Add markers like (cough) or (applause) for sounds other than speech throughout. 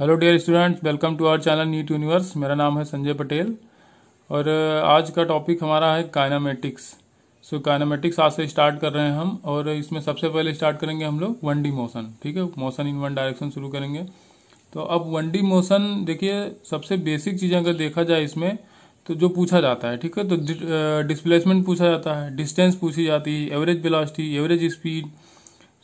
Hello dear students welcome to our channel NEET universe मेरा नाम है संजय पटेल और आज का टॉपिक हमारा है काइनामेटिक्स सो काइनामेटिक्स आज से स्टार्ट कर रहे हैं हम और इसमें सबसे पहले स्टार्ट करेंगे हम लोग वन डी मोशन ठीक है मोशन इन वन डायरेक्शन शुरू करेंगे तो अब वन डी मोशन देखिए सबसे बेसिक चीज़ें अगर देखा जाए इसमें तो जो पूछा जाता है ठीक है तो डिस्प्लेसमेंट पूछा जाता है डिस्टेंस पूछी जाती है एवरेज बिलासिटी एवरेज स्पीड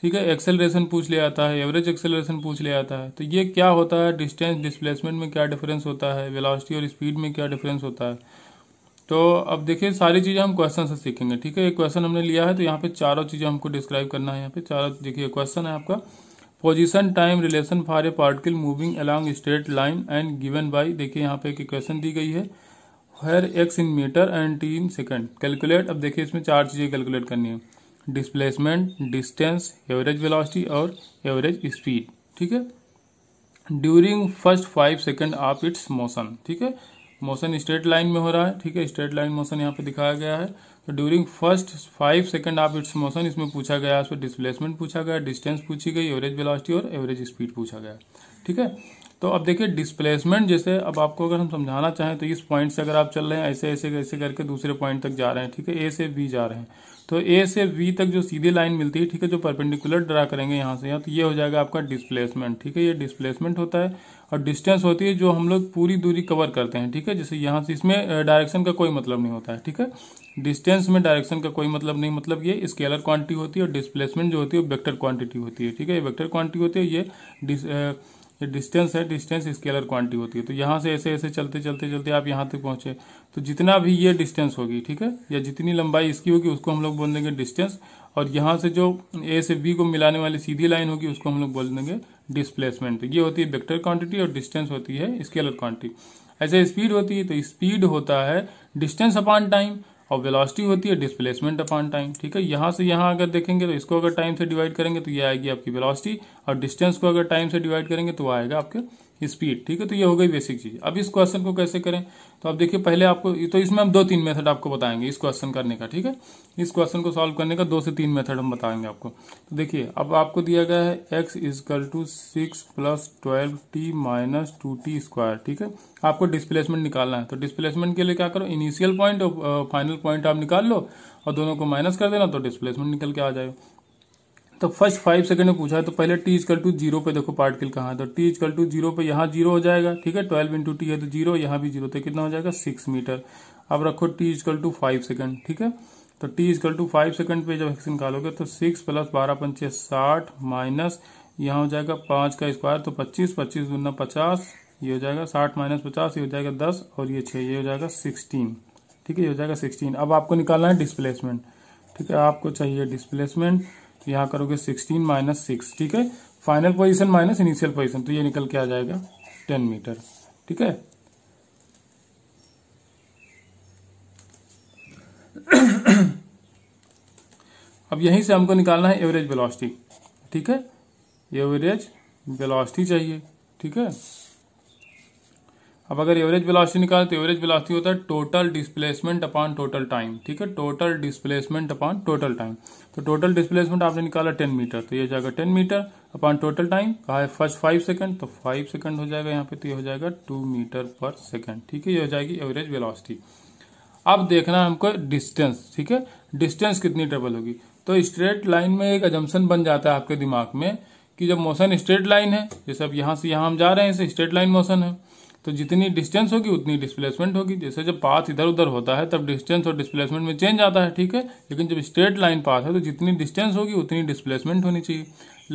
ठीक है एक्सेलरेशन पूछ ले आता है एवरेज एक्सेलरेशन पूछ ले आता है तो ये क्या होता है डिस्टेंस डिस्प्लेसमेंट में क्या डिफरेंस होता है वेलोसिटी और स्पीड में क्या डिफरेंस होता है तो अब देखिए सारी चीज़ें हम क्वेश्चन से सीखेंगे ठीक है एक क्वेश्चन हमने लिया है तो यहाँ पे चारों चीज़ें हमको डिस्क्राइब करना है यहाँ पे चारों देखिए क्वेश्चन है आपका position time relation for a particle moving along straight line and given by देखिए यहाँ पे एक क्वेश्चन दी गई है हर x in metre and t in second calculate अब देखिए इसमें चार चीज़ें कैलकुलेट करनी है डिस्प्लेसमेंट डिस्टेंस एवरेज वेलोसिटी और एवरेज स्पीड ठीक है during first five second of its motion ठीक है मोशन स्ट्रेट लाइन में हो रहा है ठीक है स्ट्रेट लाइन मोशन यहाँ पे दिखाया गया है तो during first five second of its motion इसमें पूछा गया पर डिस्प्लेसमेंट पूछा गया डिस्टेंस पूछी गई एवरेज वेलोसिटी और एवरेज स्पीड पूछा गया ठीक है तो अब देखिए डिस्प्लेसमेंट जैसे अब आपको अगर हम समझाना चाहें तो इस पॉइंट से अगर आप चल रहे हैं ऐसे ऐसे ऐसे करके दूसरे पॉइंट तक जा रहे हैं ठीक है ए से बी जा रहे हैं तो ए से बी तक जो सीधी लाइन मिलती है ठीक है जो परपेंडिकुलर ड्रा करेंगे यहाँ से यहाँ तो ये हो जाएगा आपका डिस्प्लेसमेंट ठीक है ये डिस्प्लेसमेंट होता है और डिस्टेंस होती है जो हम लोग पूरी दूरी कवर करते हैं ठीक है जैसे यहाँ से इसमें डायरेक्शन का कोई मतलब नहीं होता है ठीक है डिस्टेंस में डायरेक्शन का कोई मतलब नहीं मतलब ये स्केलर क्वांटिटी होती है और डिस्प्लेसमेंट जो होती है वेक्टर क्वांटिटी होती है ठीक है ये वेक्टर क्वांटिटी होती है ये ये डिस्टेंस है डिस्टेंस स्केलर क्वांटिटी होती है तो यहाँ से ऐसे ऐसे चलते चलते चलते आप यहाँ तक पहुंचे तो जितना भी ये डिस्टेंस होगी ठीक है या जितनी लंबाई इसकी होगी उसको हम लोग बोल देंगे डिस्टेंस और यहाँ से जो ए से बी को मिलाने वाली सीधी लाइन होगी उसको हम लोग बोल देंगे डिस्प्लेसमेंट तो ये होती है वेक्टर क्वांटिटी और डिस्टेंस होती है स्केलर क्वांटिटी ऐसे स्पीड होती है तो स्पीड होता है डिस्टेंस अपॉन टाइम और वेलोसिटी होती है डिस्प्लेसमेंट अपॉन टाइम ठीक है यहाँ से यहाँ अगर देखेंगे तो इसको अगर टाइम से डिवाइड करेंगे तो ये आएगी आपकी वेलोसिटी और डिस्टेंस को अगर टाइम से डिवाइड करेंगे तो आएगा आपके स्पीड ठीक है तो ये हो गई बेसिक चीज अब इस क्वेश्चन को कैसे करें तो अब देखिए पहले आपको तो इसमें हम दो तीन मेथड आपको बताएंगे इस क्वेश्चन करने का ठीक है इस क्वेश्चन को सॉल्व करने का दो से तीन मेथड हम बताएंगे आपको तो देखिए अब आपको दिया गया है x is equal to six plus twelve t minus two t square ठीक है आपको डिस्प्लेसमेंट निकालना है तो डिस्प्लेसमेंट के लिए क्या करो इनिशियल पॉइंट और फाइनल पॉइंट आप निकाल लो और दोनों को माइनस कर देना तो डिस्प्लेसमेंट निकल के आ जाएगा तो फर्स्ट फाइव सेकंड में पूछा है तो पहले टी इजकल टू जीरो पे देखो पार्टिकल कहाँ है तो टी इजकल टू जीरो पे यहाँ जीरो हो जाएगा ठीक है ट्वेल्व इंटू टी है तो जीरो यहाँ भी जीरो तो कितना हो जाएगा सिक्स मीटर अब रखो t is equal to five second ठीक है तो t is equal to five second पे जब एक्स निकालोगे तो सिक्स प्लस बारह पंचे साठ माइनस यहाँ हो जाएगा पाँच का स्क्वायर तो पच्चीस पच्चीस गुना पचास ये हो जाएगा साठ माइनस पचास ये हो जाएगा दस और ये छः ये हो जाएगा सिक्सटीन ठीक है ये हो जाएगा सिक्सटीन अब आपको निकालना है डिस्प्लेसमेंट ठीक है आपको चाहिए डिस्प्लेसमेंट तो यहाँ करोगे सिक्सटीन माइनस सिक्स ठीक है final position minus initial position तो ये निकल के आ जाएगा टेन मीटर ठीक है (coughs) अब यहीं से हमको निकालना है एवरेज वेलोसिटी ठीक है एवरेज वेलोसिटी चाहिए ठीक है अब अगर एवरेज बिलासिटी निकालें तो एवरेज बिलासिटी होता है total displacement upon total time ठीक है total displacement upon total time तो टोटल डिस्प्लेसमेंट आपने निकाला टेन मीटर तो ये जाएगा ten metre upon total time कहा है फर्स्ट फाइव सेकंड तो फाइव सेकंड हो जाएगा यहाँ पे तो ये हो जाएगा टू मीटर पर सेकेंड ठीक है ये हो जाएगी एवरेज बिलासिटी अब देखना है हमको डिस्टेंस ठीक है डिस्टेंस कितनी ट्रेवल होगी तो स्ट्रेट लाइन में एक एजम्सन बन जाता है आपके दिमाग में कि जब मोशन स्ट्रेट लाइन है जैसे अब यहाँ से यहाँ हम जा रहे हैं इसे स्ट्रेट लाइन मोशन है तो जितनी डिस्टेंस होगी उतनी डिस्प्लेसमेंट होगी जैसे जब पाथ इधर उधर होता है तब डिस्टेंस और डिस्प्लेसमेंट में चेंज आता है ठीक है लेकिन जब स्ट्रेट लाइन पाथ है तो जितनी डिस्टेंस होगी उतनी डिस्प्लेसमेंट होनी चाहिए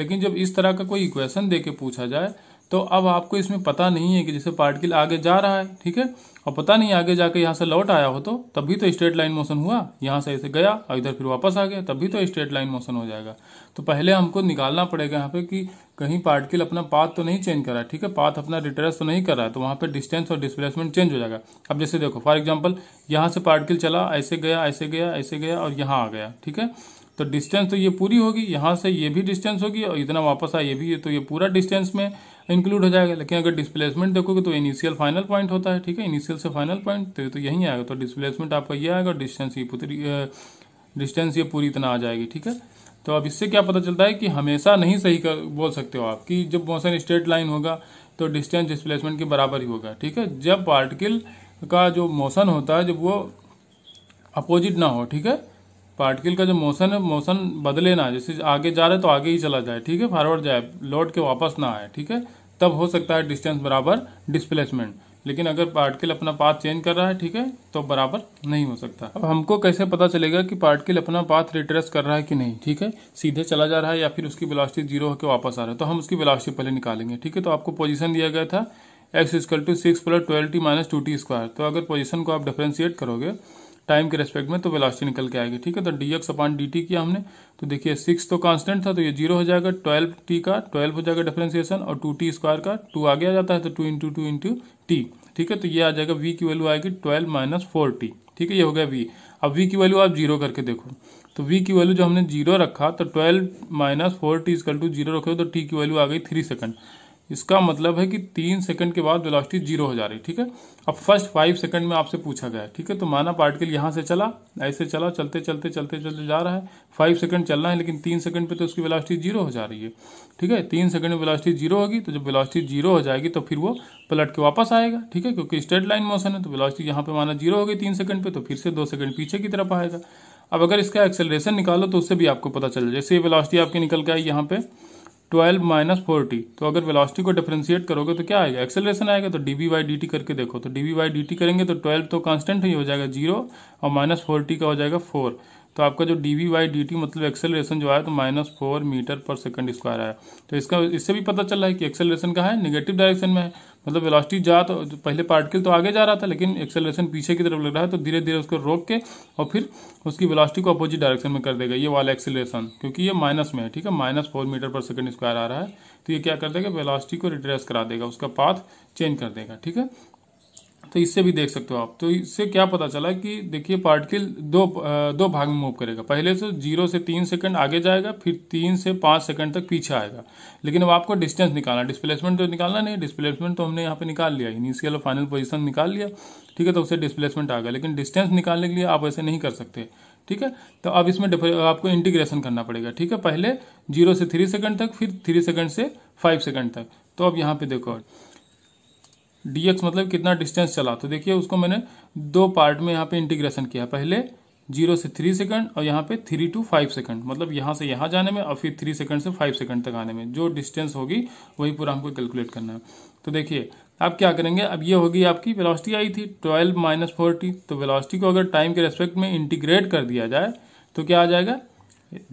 लेकिन जब इस तरह का कोई इक्वेशन दे के पूछा जाए तो अब आपको इसमें पता नहीं है कि जैसे पार्टिकल आगे जा रहा है ठीक है और पता नहीं आगे जाके यहाँ से लौट आया हो तो तभी तो स्ट्रेट लाइन मोशन हुआ यहाँ से ऐसे गया और इधर फिर वापस आ गया तभी तो स्ट्रेट लाइन मोशन हो जाएगा तो पहले हमको निकालना पड़ेगा यहाँ पे कि कहीं पार्टिकल अपना पाथ तो नहीं चेंज कर रहा है ठीक है पाथ अपना रिट्रेस तो नहीं कर रहा है तो वहाँ पर डिस्टेंस और डिस्प्लेसमेंट चेंज हो जाएगा अब जैसे देखो फॉर एग्जाम्पल यहाँ से पार्टिकल चला ऐसे गया ऐसे गया ऐसे गया और यहाँ आ गया ठीक है तो डिस्टेंस तो ये पूरी होगी यहाँ से ये भी डिस्टेंस होगी और इतना वापस आया ये भी तो ये पूरा डिस्टेंस में इंक्लूड हो जाएगा लेकिन अगर डिस्प्लेसमेंट देखोगे तो इनिशियल फाइनल पॉइंट होता है ठीक है इनिशियल से फाइनल पॉइंट तो, तो यहीं आएगा तो डिस्प्लेसमेंट आपका ये आएगा डिस्टेंस ये पूरी डिस्टेंस ये पूरी इतना आ जाएगी ठीक है तो अब इससे क्या पता चलता है कि हमेशा नहीं सही कर बोल सकते हो आप कि जब मोशन स्ट्रेट लाइन होगा तो डिस्टेंस डिस्प्लेसमेंट के बराबर ही होगा ठीक है जब पार्टिकल का जो मोशन होता है जब वो अपोजिट ना हो ठीक है पार्टिकल का जो मोशन है मोशन बदले ना जैसे आगे जा रहा है तो आगे ही चला जाए ठीक है फॉरवर्ड जाए लौट के वापस ना आए ठीक है तब हो सकता है डिस्टेंस बराबर डिस्प्लेसमेंट लेकिन अगर पार्टिकल अपना पाथ चेंज कर रहा है ठीक है तो बराबर नहीं हो सकता अब हमको कैसे पता चलेगा कि पार्टिकल अपना पाथ रिट्रेस कर रहा है कि नहीं ठीक है सीधे चला जा रहा है या फिर उसकी वेलोसिटी जीरो होकर वापस आ रहा है तो हम उसकी वेलोसिटी पहले निकालेंगे ठीक है तो आपको पोजिशन दिया गया था x is equal to six plus twelve t minus two t square तो अगर पोजिशन को आप डिफ्रेंशिएट करोगे टाइम के रेस्पेक्ट में तो वेलोसिटी निकल के आएगी ठीक है तो d x upon d t किया हमने तो देखिए सिक्स तो कांस्टेंट था तो ये जीरो हो जाएगा ट्वेल्व टी का ट्वेल्व हो जाएगा डिफ्रेंसिएशन और टू टी स्क्वायर का टू आगे आ जाता है तो two into two into T ठीक है तो ये आ जाएगा वी की वैल्यू आएगी ट्वेल्व माइनस फोर टी ठीक है ये हो गया वी अब वी की वैल्यू आप जीरो करके देखो तो वी की वैल्यू जो हमने जीरो रखा तो twelve minus four t is is equal to zero रखे तो टी की वैल्यू आ गई थ्री सेकंड इसका मतलब है कि तीन सेकंड के बाद वेलोसिटी जीरो हो जा रही ठीक है अब फर्स्ट फाइव सेकंड में आपसे पूछा गया ठीक है तो माना पार्टिकल यहां से चला ऐसे चला चलते चलते चलते चलते जा रहा है फाइव सेकंड चलना है लेकिन तीन सेकंड पे तो उसकी वेलोसिटी जीरो हो जा रही है ठीक है तीन सेकंड में वेलोसिटी जीरो होगी तो जब वेलोसिटी जीरो हो जाएगी तो फिर वो पलट के वापस आएगा ठीक है क्योंकि स्ट्रेट लाइन मोशन है तो वेलोसिटी यहाँ पे माना जीरो होगी तीन सेकंड पे तो फिर से दो सेकंड पीछे की तरफ आएगा अब अगर इसका एक्सेलरेशन निकालो तो उससे भी आपको पता चल जाए जैसे वेलोसिटी आपकी निकल के आई यहाँ पे ट्वेल्व माइनस फोर्टी तो अगर वेलोसिटी को डिफ्रेंशिएट करोगे तो क्या आएगा एक्सेलरेशन आएगा तो d by d t करके देखो तो d by d t करेंगे तो ट्वेल्व तो कांस्टेंट ही हो जाएगा जीरो और माइनस फोर्टी का हो जाएगा फोर तो आपका जो d v by d t मतलब एक्सेलरेशन जो है तो minus four metre per second square आया तो इसका इससे भी पता चल रहा है कि एक्सेलरेशन का है निगेटिव डायरेक्शन में है मतलब वेलोसिटी जा तो पहले पार्टिकल तो आगे जा रहा था लेकिन एक्सेलरेशन पीछे की तरफ लग रहा है तो धीरे धीरे उसको रोक के और फिर उसकी वेलोसिटी को अपोजिट डायरेक्शन में कर देगा ये वाला एक्सेलरेशन क्योंकि ये माइनस में है ठीक है minus four metre per second square आ रहा है तो ये क्या कर देगा वेलोसिटी को रिट्रेस करा देगा उसका पाथ चेंज कर देगा ठीक है तो इससे भी देख सकते हो आप तो इससे क्या पता चला कि देखिए पार्टिकल दो दो भाग में मूव करेगा पहले से जीरो तो से तीन सेकंड आगे जाएगा फिर तीन से पाँच सेकंड तक पीछे आएगा लेकिन अब आपको डिस्टेंस निकालना डिस्प्लेसमेंट तो निकालना नहीं डिस्प्लेसमेंट तो हमने यहाँ पे निकाल लिया इनिशियल और फाइनल पोजिशन निकाल लिया ठीक है तो उससे डिस्प्लेसमेंट आ गया लेकिन डिस्टेंस निकालने के लिए आप ऐसे नहीं कर सकते ठीक है तो अब इसमें आपको इंटीग्रेशन करना पड़ेगा ठीक है पहले जीरो से थ्री सेकंड तक फिर थ्री सेकंड से फाइव सेकंड तक तो अब यहाँ पे देखो डी एक्स मतलब कितना डिस्टेंस चला तो देखिए उसको मैंने दो पार्ट में यहाँ पे इंटीग्रेशन किया पहले जीरो से थ्री सेकंड और यहाँ पे थ्री टू फाइव सेकंड मतलब यहाँ से यहाँ जाने में और फिर थ्री सेकंड से फाइव सेकंड तक आने में जो डिस्टेंस होगी वही पूरा हमको कैलकुलेट करना है तो देखिए आप क्या करेंगे अब ये होगी आपकी वेलोसिटी आई थी ट्वेल्व माइनस फोर्टी तो वेलोसिटी को अगर टाइम के रेस्पेक्ट में इंटीग्रेट कर दिया जाए तो क्या आ जाएगा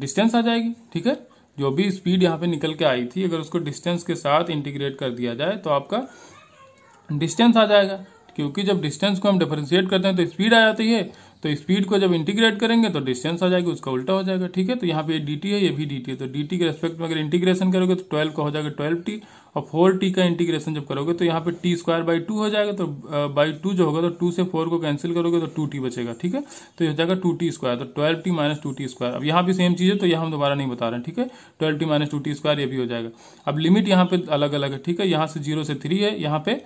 डिस्टेंस आ जाएगी ठीक है जो भी स्पीड यहाँ पे निकल के आई थी अगर उसको डिस्टेंस के साथ इंटीग्रेट कर दिया जाए तो आपका डिस्टेंस आ जाएगा क्योंकि जब डिस्टेंस को हम डिफ्रेंशिएट करते हैं तो स्पीड आ जाती है तो स्पीड को जब इंटीग्रेट करेंगे तो डिस्टेंस आ जाएगी उसका उल्टा हो जाएगा ठीक है तो यहाँ पे ये डी है ये भी डी है तो डी के रेस्पेक्ट में अगर इंटीग्रेशन करोगे तो ट्वेल्व का हो जाएगा ट्वेल्व टी और फोर टी का इंटीग्रेशन जब करोगे तो यहाँ पे टी स्क्वायर बाई टू हो जाएगा तो बाई टू जो होगा तो टू से फोर को कैंसिल करोगे तो टू टी बचेगा ठीक है तो ये हो जाएगा टू टी स्क्वायर तो twelve t minus two t square अब यहाँ भी सेम चीज़ है तो यहाँ हम दोबारा नहीं बता रहे हैं ठीक है twelve t minus two t square ये भी हो जाएगा अब लिमिट यहाँ पे अलग अलग है ठीक है यहाँ से जीरो से थ्री है यहाँ पे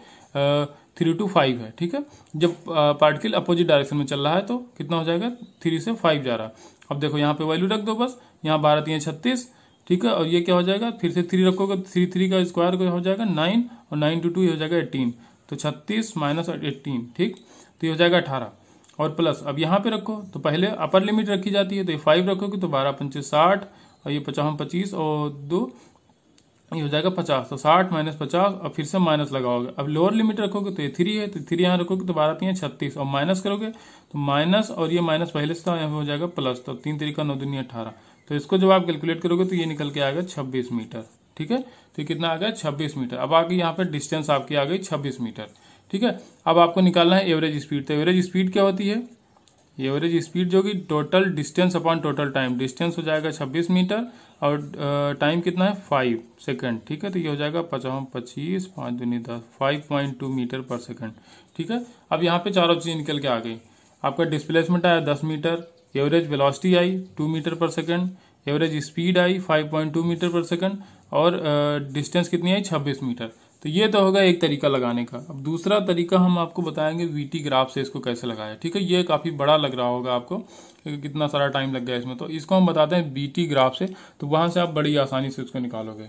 थ्री टू फाइव है ठीक है जब पार्टिकल अपोजिट डायरेक्शन में चल रहा है तो कितना हो जाएगा थ्री से फाइव जा रहा है अब देखो यहाँ पे वैल्यू रख दो बस यहाँ बारह तीन छत्तीस ठीक है और ये क्या हो जाएगा फिर से थ्री रखोगे तो थ्री थ्री का स्क्वायर हो जाएगा नाइन और नाइन टू टू ये हो जाएगा एट्टीन तो छत्तीस माइनस एटीन ठीक तो ये हो जाएगा अठारह और प्लस अब यहाँ पे रखो तो पहले अपर लिमिट रखी जाती है तो ये फाइव रखोगे तो बारह पंचे साठ और ये पचावन पच्चीस और दो ये हो जाएगा पचास तो साठ माइनस पचास और फिर से माइनस लगाओगे अब लोअर लिमिट रखोगे तो ये थ्री है तो थ्री यहाँ रखोगे तो बारह तीन छत्तीस और माइनस करोगे तो माइनस और ये माइनस पहले से था यहाँ हो जाएगा प्लस तो तीन तरीका नौ दुनिया अठारह तो इसको जब आप कैलकुलेट करोगे तो ये निकल के आएगा छब्बीस मीटर ठीक है तो कितना आ गया छब्बीस मीटर अब आगे यहाँ पर डिस्टेंस आपकी आ गई छब्बीस मीटर ठीक है अब आपको निकालना है एवरेज स्पीड तो एवरेज स्पीड क्या होती है एवरेज स्पीड जो कि total distance upon total time distance हो जाएगा 26 मीटर और टाइम कितना है फाइव सेकेंड ठीक है तो ये हो जाएगा पचावन पच्चीस पाँच दूनी दस five point two metre per second ठीक है अब यहाँ पे चारों चीज निकल के आ गई आपका डिस्प्लेसमेंट आया दस मीटर एवरेज वेलोसिटी आई two metre per second average speed आई five point two metre per second और डिस्टेंस कितनी आई छब्बीस मीटर तो ये तो होगा एक तरीका लगाने का अब दूसरा तरीका हम आपको बताएंगे वी ग्राफ से इसको कैसे लगाया ठीक है ये काफ़ी बड़ा लग रहा होगा आपको कितना सारा टाइम लग गया इसमें तो इसको हम बताते हैं बीटी ग्राफ से तो वहाँ से आप बड़ी आसानी से उसको निकालोगे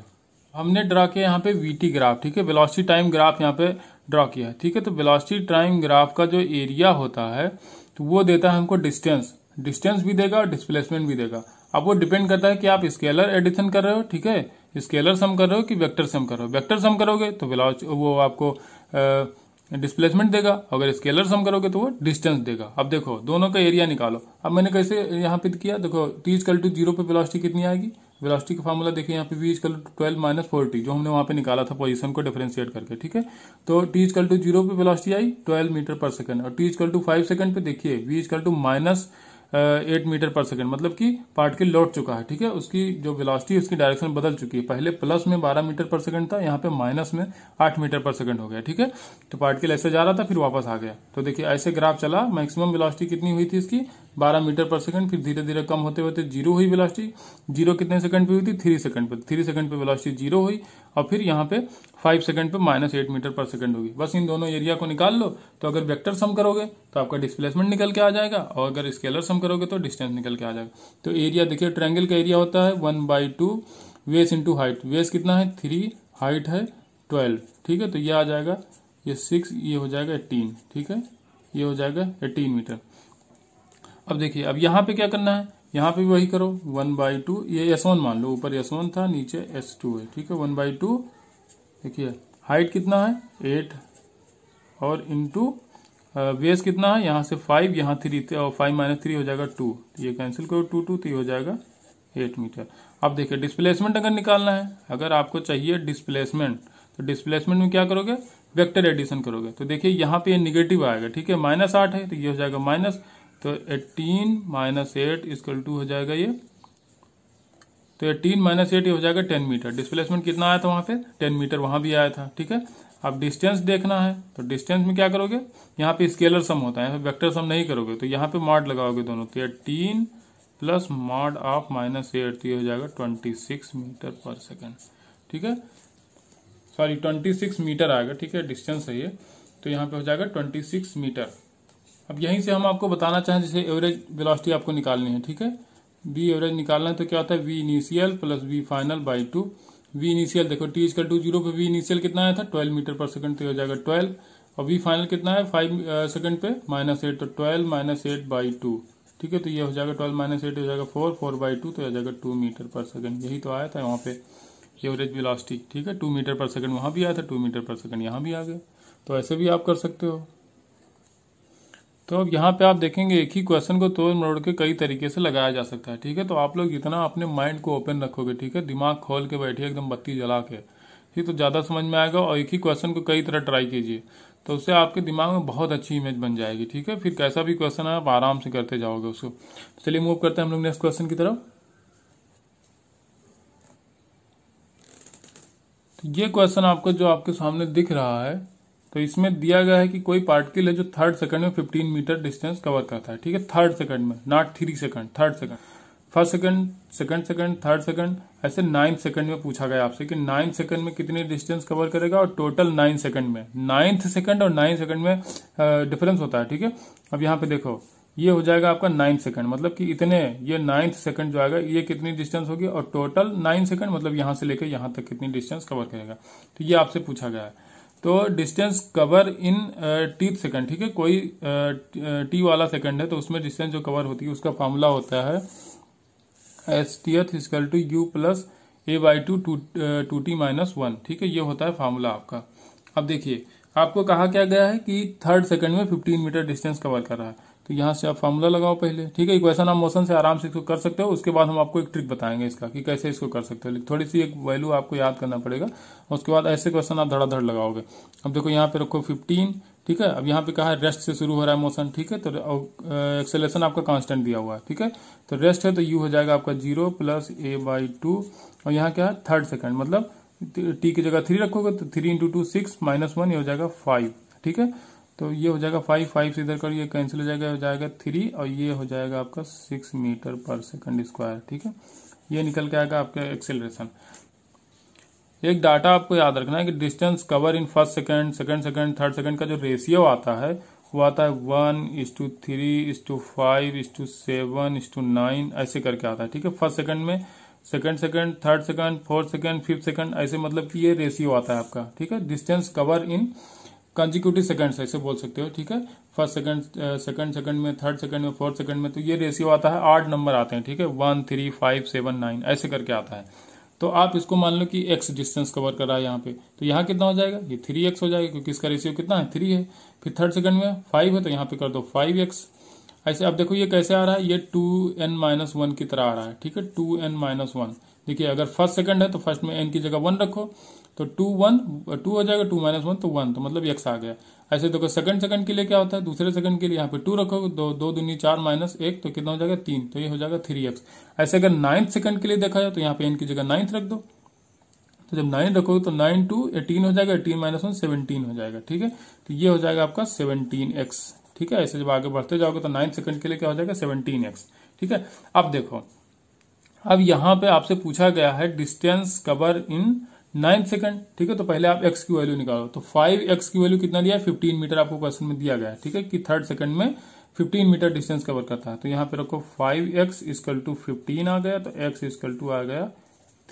हमने ड्रा किया यहाँ पे वीटी ग्राफ ठीक है वेलोसिटी टाइम ग्राफ यहाँ पे ड्रा किया है ठीक है तो वेलोसिटी टाइम ग्राफ का जो एरिया होता है तो वो देता है हमको डिस्टेंस डिस्टेंस भी देगा और डिस्प्लेसमेंट भी देगा अब वो डिपेंड करता है कि आप स्केलर एडिशन कर रहे हो ठीक है स्केलर सम कर रहे हो कि वेक्टर सम कर रहे हो वेक्टर सम करोगे तो बिलास वो आपको आ, डिस्प्लेसमेंट देगा अगर स्केलर सम करोगे तो वो डिस्टेंस देगा अब देखो दोनों का एरिया निकालो अब मैंने कैसे यहाँ पे किया देखो टी इजकल टू जीरो पे वेलोसिटी कितनी आएगी वेलोसिटी का फॉर्मूला देखिए यहाँ पे v is equal to twelve minus four t जो हमने वहाँ पे निकाला था पोजिशन को डिफ्रेंशिएट करके ठीक है तो टी इजकल टू जीरो पे वेलोसिटी आई ट्वेल्व मीटर पर सेकंड और t is equal to five second पे देखिए v is equal to minus eight metre per second मतलब कि पार्टिकल लौट चुका है ठीक है उसकी जो वेलोसिटी उसकी डायरेक्शन बदल चुकी है पहले प्लस में बारह मीटर पर सेकेंड था यहाँ पे माइनस में आठ मीटर पर सेकेंड हो गया ठीक है तो पार्टिकल ऐसे जा रहा था फिर वापस आ गया तो देखिए ऐसे ग्राफ चला मैक्सिमम वेलोसिटी कितनी हुई थी इसकी 12 मीटर पर सेकंड फिर धीरे धीरे कम होते होते जीरो हुई वेलोसिटी जीरो कितने सेकंड पे हुई थी थ्री सेकंड पे थ्री सेकंड पे वेलोसिटी जीरो हुई और फिर यहाँ पे फाइव सेकंड पे minus eight metre per second होगी बस इन दोनों एरिया को निकाल लो तो अगर वेक्टर सम करोगे तो आपका डिस्प्लेसमेंट निकल के आ जाएगा और अगर स्केलर सम करोगे तो डिस्टेंस निकल के आ जाएगा तो एरिया देखिए ट्रैंगल का एरिया होता है one by two base into height base कितना है थ्री हाइट है ट्वेल्व ठीक है तो ये आ जाएगा ये सिक्स ये हो जाएगा एटीन ठीक है ये हो जाएगा एटीन मीटर अब देखिए अब यहाँ पे क्या करना है यहाँ पे भी वही करो वन बाई टू ये एस वन मान लो ऊपर एस वन था नीचे एस टू है ठीक है वन बाई टू देखिए हाइट कितना है एट और इनटू बेस कितना है यहाँ से फाइव यहाँ थ्री और फाइव माइनस थ्री हो जाएगा टू ये कैंसिल करो टू टू थ्री हो जाएगा एट मीटर अब देखिए डिस्प्लेसमेंट अगर निकालना है अगर आपको चाहिए डिस्प्लेसमेंट तो डिस्प्लेसमेंट में क्या करोगे वेक्टर एडिशन करोगे तो देखिए यहाँ पे ये निगेटिव आएगा ठीक है माइनस आठ है तो ये हो जाएगा माइनस तो eighteen minus eight is equal to हो जाएगा ये तो एट्टीन माइनस एट ये हो जाएगा टेन मीटर डिस्प्लेसमेंट कितना आया था वहाँ पे टेन मीटर वहाँ भी आया था ठीक है अब डिस्टेंस देखना है तो डिस्टेंस में क्या करोगे यहाँ पे स्केलर सम होता है यहाँ पे वेक्टर सम नहीं करोगे तो यहाँ पे मॉड लगाओगे दोनों तो eighteen plus mod of minus eight तो ये हो जाएगा twenty six metre per second ठीक है सॉरी ट्वेंटी सिक्स मीटर आएगा ठीक है डिस्टेंस है ये तो यहाँ पे हो जाएगा ट्वेंटी सिक्स मीटर अब यहीं से हम आपको बताना चाहें जैसे एवरेज वेलोसिटी आपको निकालनी है ठीक है वी एवरेज निकालना है तो क्या होता है v initial plus v final by two v initial देखो टी इजकल टू जीरो पे वी इनिशियल कितना आया था ट्वेल्व मीटर पर सेकंड तो हो जाएगा ट्वेल्व और वी फाइनल कितना है फाइव सेकंड पे माइनस एट तो twelve minus eight by two ठीक है तो ये हो जाएगा ट्वेल्व माइनस एट हो जाएगा फोर फोर बाई टू तो हो जाएगा टू मीटर पर सेकंड यही तो आया था वहाँ पे एवरेज वेलोसिटी ठीक है टू मीटर पर सेकंड वहाँ भी आया था टू मीटर पर सेकंड यहाँ भी आ गया तो ऐसे भी आप कर सकते हो तो अब यहाँ पे आप देखेंगे एक ही क्वेश्चन को तोड़ मरोड़ के कई तरीके से लगाया जा सकता है ठीक है तो आप लोग जितना अपने माइंड को ओपन रखोगे ठीक है दिमाग खोल के बैठिए एकदम बत्ती जला के ठीक तो ज़्यादा समझ में आएगा और एक ही क्वेश्चन को कई तरह ट्राई कीजिए तो उससे आपके दिमाग में बहुत अच्छी इमेज बन जाएगी ठीक है फिर कैसा भी क्वेश्चन है आप आराम से करते जाओगे उसको चलिए मूव करते हैं हम लोग नेक्स्ट क्वेश्चन की तरफ तो ये क्वेश्चन आपको जो आपके सामने दिख रहा है तो इसमें दिया गया है कि कोई पार्टिकल है जो थर्ड सेकंड में 15 मीटर डिस्टेंस कवर करता है ठीक है थर्ड सेकंड में not three second third second first second second second third second ऐसे नाइन्थ सेकंड में पूछा गया आपसे कि नाइन्थ सेकंड में कितनी डिस्टेंस कवर करेगा और टोटल नाइन सेकंड में नाइन्थ सेकंड और नाइन सेकंड में डिफरेंस होता है ठीक है अब यहाँ पे देखो ये हो जाएगा आपका नाइन सेकंड मतलब कि इतने ये नाइन्थ सेकंड जो आएगा ये कितनी डिस्टेंस होगी और टोटल नाइन सेकंड मतलब यहां से लेकर यहां तक कितनी डिस्टेंस कवर करेगा तो ये आपसे पूछा गया है तो distance cover in tth second ठीक है कोई टी uh, uh, वाला सेकंड है तो उसमें डिस्टेंस जो कवर होती है उसका फॉर्मूला होता है S t th is equal to you plus a by two two two t minus one ठीक है ये होता है फार्मूला आपका अब देखिए आपको कहा क्या गया है कि थर्ड सेकंड में 15 मीटर डिस्टेंस कवर कर रहा है तो यहाँ से आप फार्मूला लगाओ पहले ठीक है इक्वेशन आप मोशन से आराम से इसको कर सकते हो उसके बाद हम आपको एक ट्रिक बताएंगे इसका कि कैसे इसको कर सकते हो थोड़ी सी एक वैल्यू आपको याद करना पड़ेगा उसके बाद ऐसे क्वेश्चन आप धड़ाधड़ लगाओगे अब देखो यहाँ पे रखो फिफ्टीन ठीक है अब यहाँ पे कहा है रेस्ट से शुरू हो रहा है मोशन ठीक है तो एक्सेलेशन आपका कांस्टेंट दिया हुआ है ठीक है तो रेस्ट है तो यू हो जाएगा आपका zero plus a by two और यहाँ क्या है थर्ड सेकंड मतलब टी की जगह थ्री रखोगे तो three into two six minus one ये हो जाएगा फाइव ठीक है तो ये हो जाएगा फाइव फाइव से इधर कर ये कैंसिल हो जाएगा हो जाएगा थ्री और ये हो जाएगा आपका six metre per second square ठीक है ये निकल के आएगा आपका एक्सेलरेशन एक डाटा आपको याद रखना है कि distance cover in first second second second third second का जो रेशियो आता है वो आता है one is to three is to five is to seven is to nine ऐसे करके आता है ठीक है फर्स्ट सेकंड में second second third second fourth second fifth second ऐसे मतलब कि ये रेशियो आता है आपका ठीक है distance cover in consecutive seconds ऐसे बोल सकते हो ठीक है फर्स्ट सेकंड सेकंड सेकंड में थर्ड सेकंड में फोर्थ सेकंड में तो ये रेशियो आता है आठ नंबर आते हैं ठीक है one three five seven nine ऐसे करके आता है तो आप इसको मान लो कि एक्स डिस्टेंस कवर कर रहा है यहाँ पे तो यहाँ कितना हो जाएगा ये थ्री एक्स हो जाएगा क्योंकि इसका रेशियो कितना है थ्री है फिर थर्ड सेकंड में फाइव है तो यहाँ पे कर दो फाइव एक्स ऐसे अब देखो ये कैसे आ रहा है ये टू एन माइनस वन की तरह आ रहा है ठीक है टू एन माइनस वन देखिए अगर फर्स्ट सेकंड है तो फर्स्ट में एन की जगह वन रखो तो टू वन टू हो जाएगा टू माइनस वन तो वन तो मतलब एक्स आ गया ऐसे देखो सेकंड सेकंड के लिए क्या होता है दूसरे सेकंड के लिए यहाँ पे टू रखो दो दो दूनी चार माइनस एक तो कितना हो जाएगा तीन तो ये हो जाएगा थ्री एक्स ऐसे अगर नाइन्थ सेकंड के लिए देखा जाए तो यहाँ पे एन की जगह नाइन्थ रख दो तो जब नाइन रखोगे तो नाइन टू एटीन हो जाएगा एटीन माइनस वन सेवनटीन हो जाएगा ठीक है तो ये हो जाएगा आपका सेवनटीन एक्स ठीक है ऐसे जब आगे बढ़ते जाओगे तो नाइन्थ सेकंड के लिए क्या हो जाएगा सेवनटीन एक्स ठीक है अब देखो अब यहाँ पे आपसे पूछा गया है distance cover in nine second ठीक है तो पहले आप एक्स की वैल्यू निकालो तो फाइव एक्स की वैल्यू कितना दिया है फिफ्टीन मीटर आपको क्वेश्चन में दिया गया है ठीक है कि थर्ड सेकंड में फिफ्टीन मीटर डिस्टेंस कवर करता है तो यहाँ पे रखो five x is equal to fifteen आ गया तो एक्स इजकल टू आ गया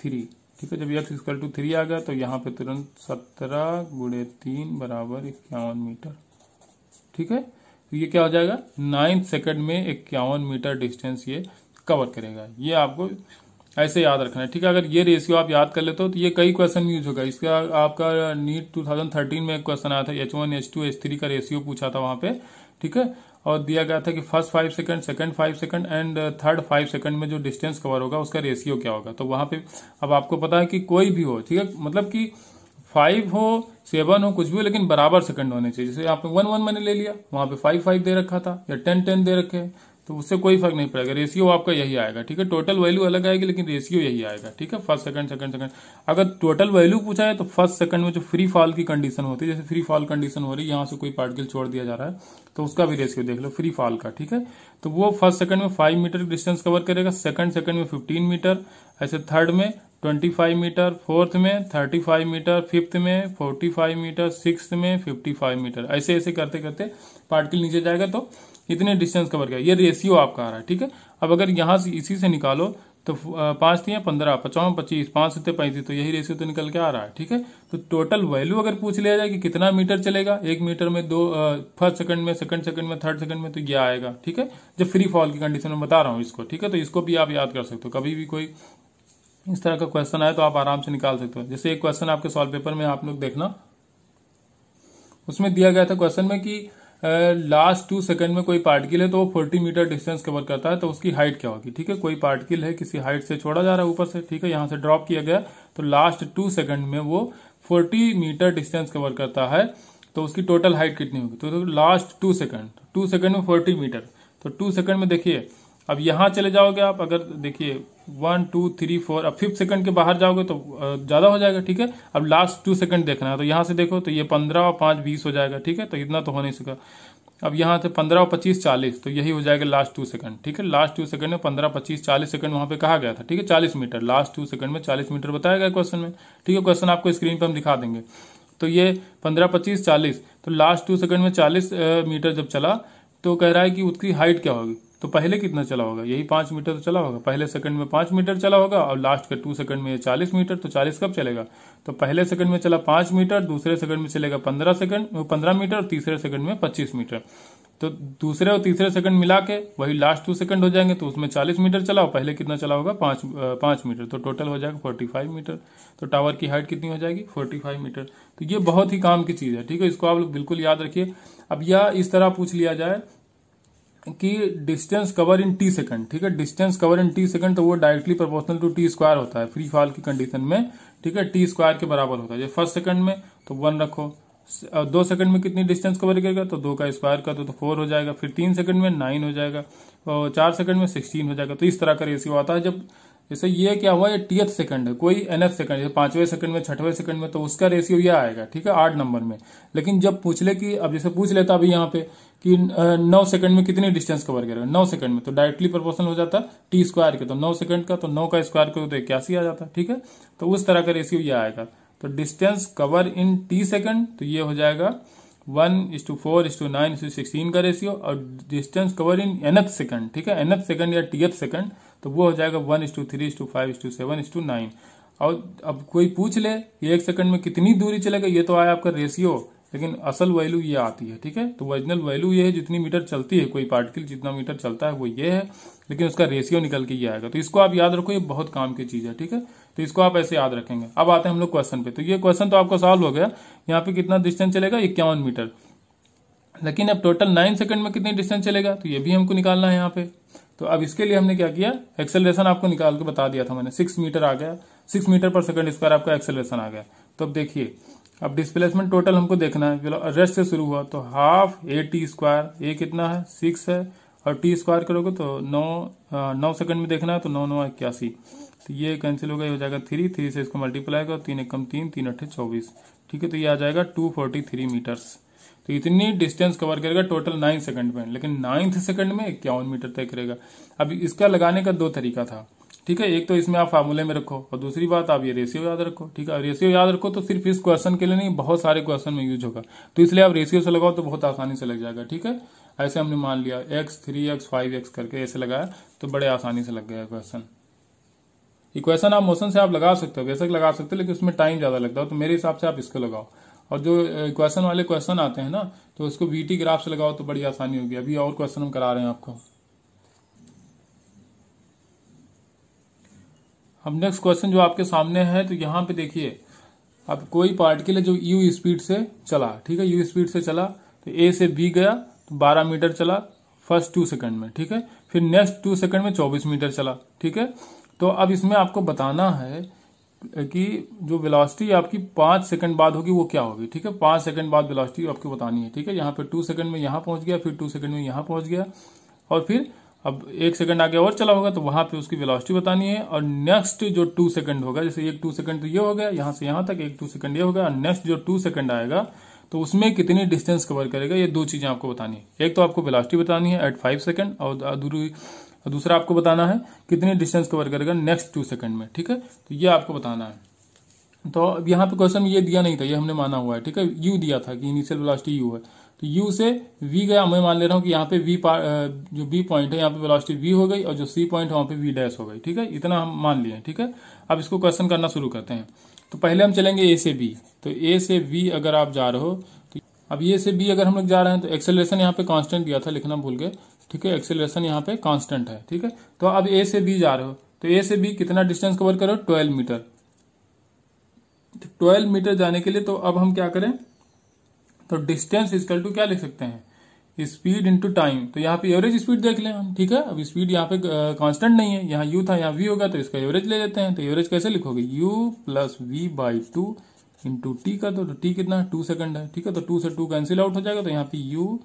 थ्री ठीक है जब एक्स इजकल टू थ्री आ गया तो यहाँ पे तुरंत सत्रह गुड़े तीन बराबर इक्यावन मीटर ठीक है तो ये क्या हो जाएगा नाइन सेकंड में इक्यावन मीटर डिस्टेंस ये कवर करेगा ये आपको ऐसे याद रखना है ठीक है अगर ये रेशियो आप याद कर लेते हो तो ये कई क्वेश्चन यूज होगा इसका आपका नीट 2013 में एक क्वेश्चन आया था H one H two H three का रेशियो पूछा था वहां पे ठीक है और दिया गया था कि first five second second five second and third five second में जो डिस्टेंस कवर होगा उसका रेशियो क्या होगा तो वहां पे अब आपको पता है कि कोई भी हो ठीक है मतलब कि फाइव हो सेवन हो कुछ भी हो लेकिन बराबर सेकंड होने चाहिए जैसे आपने वन वन मैंने ले लिया वहां पे फाइव फाइव दे रखा था या टेन टेन दे रखे तो उससे कोई फर्क नहीं पड़ेगा रेशियो आपका यही आएगा ठीक है टोटल वैल्यू अलग आएगी लेकिन रेशियो यही आएगा ठीक है फर्स्ट सेकंड सेकंड सेकंड अगर टोटल वैल्यू पूछा है तो फर्स्ट सेकंड में जो फ्री फॉल की कंडीशन होती है जैसे फ्री फॉल कंडीशन हो रही है यहाँ से कोई पार्टिकल छोड़ दिया जा रहा है तो उसका भी रेशियो देख लो फ्री फॉल का ठीक है तो वो फर्स्ट सेकंड में फाइव मीटर डिस्टेंस कवर करेगा सेकंड सेकंड में फिफ्टीन मीटर ऐसे थर्ड में फाइव मीटर फोर्थ में फाइव मीटर फिफ्थ में फाइव मीटर सिक्स में फाइव मीटर ऐसे ऐसे करते करते पार्टिकल नीचे जाएगा तो इतने डिस्टेंस कवर किया ये रेशियो आपका आ रहा है ठीक है अब अगर यहाँ से इसी से निकालो तो पाँच थी पंद्रह पचावन पच्चीस पाँच सत्ते पैंतीस तो यही रेशियो तो निकल के आ रहा है ठीक है तो टोटल वैल्यू अगर पूछ लिया जाए कि कितना मीटर चलेगा एक मीटर में दो फर्स्ट सेकंड में सेकंड सेकंड में थर्ड सेकंड में तो यह आएगा ठीक है जब फ्री फॉल की कंडीशन में बता रहा हूँ इसको ठीक है तो इसको भी आप याद कर सकते हो कभी भी कोई इस तरह का क्वेश्चन आए तो आप आराम से निकाल सकते हो जैसे एक क्वेश्चन आपके सॉल्व पेपर में आप लोग देखना उसमें दिया गया था क्वेश्चन में कि लास्ट टू सेकंड में कोई पार्टिकल है तो वो फोर्टी मीटर डिस्टेंस कवर करता है तो उसकी हाइट क्या होगी ठीक है कोई पार्टिकल है किसी हाइट से छोड़ा जा रहा है ऊपर से ठीक है यहां से ड्रॉप किया गया तो लास्ट टू सेकंड में वो फोर्टी मीटर डिस्टेंस कवर करता है तो उसकी टोटल हाइट कितनी होगी तो, तो last two second two second में फोर्टी मीटर तो टू सेकंड में देखिए अब यहाँ चले जाओगे आप अगर देखिए वन टू थ्री फोर अब फिफ्थ सेकंड के बाहर जाओगे तो ज़्यादा हो जाएगा ठीक है अब लास्ट टू सेकंड देखना है तो यहाँ से देखो तो ये पंद्रह और पांच बीस हो जाएगा ठीक है तो इतना तो हो नहीं सका अब यहाँ से पंद्रह और पच्चीस चालीस तो यही हो जाएगा लास्ट टू सेकंड ठीक है लास्ट टू सेकंड में पंद्रह पच्चीस चालीस सेकंड वहां पे कहा गया था ठीक है चालीस मीटर लास्ट टू सेकंड में चालीस मीटर बताया गया क्वेश्चन में ठीक है क्वेश्चन आपको स्क्रीन पर हम दिखा देंगे तो ये पंद्रह पच्चीस चालीस तो लास्ट टू सेकंड में चालीस मीटर जब चला तो कह रहा है कि उसकी हाइट क्या होगी तो पहले कितना चला होगा यही पांच मीटर तो चला होगा पहले सेकंड में पांच मीटर चला होगा और लास्ट के टू सेकंड में चालीस मीटर तो चालीस कब चलेगा तो पहले सेकंड में चला पांच मीटर दूसरे सेकंड में चलेगा पंद्रह सेकंड पंद्रह मीटर और तीसरे सेकंड में पच्चीस मीटर तो दूसरे और तीसरे सेकंड मिला के वही लास्ट टू सेकंड हो जाएंगे तो उसमें चालीस मीटर चलाओ पहले कितना चला होगा पांच पांच मीटर तो टोटल हो जाएगा फोर्टी फाइव मीटर तो टावर की हाइट कितनी हो जाएगी फोर्टी फाइव मीटर तो ये बहुत ही काम की चीज़ है ठीक है इसको आप लोग बिल्कुल याद रखिए अब यह इस तरह पूछ लिया जाए कि distance cover in t second ठीक है distance cover in t second तो वो directly proportional to t square होता है फ्री फॉल की कंडीशन में ठीक है टी स्क्वायर के बराबर होता है जैसे फर्स्ट सेकंड में तो वन रखो दो सेकंड में कितनी डिस्टेंस कवर करेगा तो दो का स्क्वायर कर दो तो फोर तो हो जाएगा फिर तीन सेकंड में नाइन हो जाएगा और चार सेकंड में सिक्सटीन हो जाएगा तो इस तरह का रेशियो आता है जब जैसे ये क्या हुआ ये टीएथ सेकंड है कोई एनएथ सेकंड जैसे पांचवें सेकंड में छठवें सेकंड में तो उसका रेशियो यह आएगा ठीक है आठ नंबर में लेकिन जब पूछ ले कि अब जैसे पूछ लेता अभी यहाँ पे कि नौ सेकंड में कितनी डिस्टेंस कवर करेगा नौ सेकंड में तो डायरेक्टली प्रोपोर्शनल हो जाता टी स्क्वायर के तो नौ सेकंड का तो नौ का स्क्वायर करो तो इक्यासी आ जाता ठीक है तो उस तरह का रेशियो यह आएगा तो distance cover in t second तो ये हो जाएगा one is to four is to nine is to sixteen का रेशियो और distance cover in nth second ठीक है एनथ सेकंड या टीएथ सेकंड तो वो हो जाएगा one is to three is to five is to seven is to nine और अब कोई पूछ ले एक सेकंड में कितनी दूरी चलेगा ये तो आया आपका रेशियो लेकिन असल वैल्यू ये आती है ठीक है तो ओरिजिनल वैल्यू ये है जितनी मीटर चलती है कोई पार्टिकल जितना मीटर चलता है वो ये है लेकिन उसका रेशियो निकल के ये आएगा तो इसको आप याद रखो ये बहुत काम की चीज है ठीक है तो इसको आप ऐसे याद रखेंगे अब आते हैं हम लोग क्वेश्चन पे तो ये क्वेश्चन तो आपका सॉल्व हो गया यहाँ पे कितना डिस्टेंस चलेगा इक्यावन मीटर लेकिन अब टोटल नाइन सेकंड में कितनी डिस्टेंस चलेगा तो ये भी हमको निकालना है यहाँ पे तो अब इसके लिए हमने क्या किया एक्सेलरेशन आपको निकाल के बता दिया था मैंने सिक्स मीटर आ गया six metre per second square आपका एक्सेलरेशन आ गया तो अब देखिए अब डिस्प्लेसमेंट टोटल हमको देखना है चलो रेस्ट से शुरू हुआ तो half A T square a कितना है सिक्स है और टी स्क्वायर करोगे तो नौ नौ सेकंड में देखना है तो नौ नौ इक्यासी तो ये कैंसिल होगा ये हो जाएगा थ्री थ्री से इसको मल्टीप्लाई करो तीन एक कम तीन तीन अट्ठे चौबीस ठीक है तो ये आ जाएगा टू फोर्टी थ्री मीटर्स तो इतनी डिस्टेंस कवर करेगा टोटल नाइन सेकंड में लेकिन नाइन्थ सेकंड में इक्यावन मीटर तय करेगा अब इसका लगाने का दो तरीका था ठीक है एक तो इसमें आप फार्मूले में रखो और दूसरी बात आप ये रेशियो याद रखो ठीक है रेशियो याद रखो तो सिर्फ इस क्वेश्चन के लिए नहीं बहुत सारे क्वेश्चन में यूज होगा तो इसलिए आप रेशियो से लगाओ तो बहुत आसानी से लग जाएगा ठीक है ऐसे हमने मान लिया x three x five x करके ऐसे लगाया तो बड़े आसानी से लग गया क्वेश्चन इक्वेशन आप मोशन से आप लगा सकते हो बेसक लगा सकते हो लेकिन उसमें टाइम ज्यादा लगता हो तो मेरे हिसाब से आप इसको लगाओ और जो क्वेश्चन वाले क्वेश्चन आते हैं ना तो उसको बीटी ग्राफ से लगाओ तो बड़ी आसानी होगी अभी और क्वेश्चन हम करा रहे हैं आपको अब नेक्स्ट क्वेश्चन जो आपके सामने है तो यहाँ पे देखिए अब कोई पार्टिकल है जो यू स्पीड से चला ठीक है यू स्पीड से चला तो ए से बी गया तो बारह मीटर चला फर्स्ट टू सेकंड में ठीक है फिर नेक्स्ट टू सेकंड में चौबीस मीटर चला ठीक है तो अब इसमें आपको बताना है कि जो वेलोसिटी आपकी पांच सेकंड बाद होगी वो क्या होगी ठीक है पांच सेकंड बाद वेलोसिटी आपको बतानी है ठीक है यहां पर टू सेकंड में यहां पहुंच गया फिर टू सेकंड में यहां पहुंच गया और फिर अब एक सेकंड आगे और चला होगा तो वहां पे उसकी वेलोसिटी बतानी है और नेक्स्ट जो टू सेकंड होगा जैसे एक टू सेकंड तो ये हो गया यहां से यहां तक एक टू सेकंड ये होगा और नेक्स्ट जो टू सेकंड आएगा तो उसमें कितनी डिस्टेंस कवर करेगा ये दो चीजें आपको बतानी है एक तो आपको वेलोसिटी बतानी है एट फाइव सेकंड और दूरी और दूसरा आपको बताना है कितनी डिस्टेंस कवर करेगा नेक्स्ट टू सेकंड में ठीक है तो ये आपको बताना है तो अब यहाँ पे क्वेश्चन ये दिया नहीं था ये हमने माना हुआ है ठीक है यू दिया था कि इनिशियल वेलोसिटी यू है तो यू से वी गया मैं मान ले रहा हूँ कि यहाँ पे वी जो बी पॉइंट है यहाँ पे वेलोसिटी वी हो गई और जो सी पॉइंट है वहाँ पे वी डैश हो गई ठीक है इतना हम मान लिए ठीक है अब इसको क्वेश्चन करना शुरू करते हैं तो पहले हम चलेंगे ए से बी तो ए से वी अगर आप जा रहे हो तो अब ए से बी अगर हम लोग जा रहे हैं तो एक्सेलरेशन यहाँ पे कांस्टेंट दिया था लिखना भूल गए ठीक है एक्सेलरेशन यहाँ पे कांस्टेंट है ठीक है तो अब ए से बी जा रहे हो तो ए से बी कितना डिस्टेंस कवर करो ट्वेल्व मीटर ट्वेल्व मीटर जाने के लिए तो अब हम क्या करें तो डिस्टेंस इजकल टू क्या लिख सकते हैं स्पीड इंटू टाइम तो यहाँ पे एवरेज स्पीड देख लें हम ठीक है अब स्पीड यहाँ पे कांस्टेंट नहीं है यहाँ यू था यहाँ वी होगा तो इसका एवरेज ले लेते हैं तो एवरेज कैसे लिखोगे u plus v by two into t का तो टी कितना टू सेकंड है ठीक है तो टू से टू कैंसिल आउट हो जाएगा तो यहाँ पे यू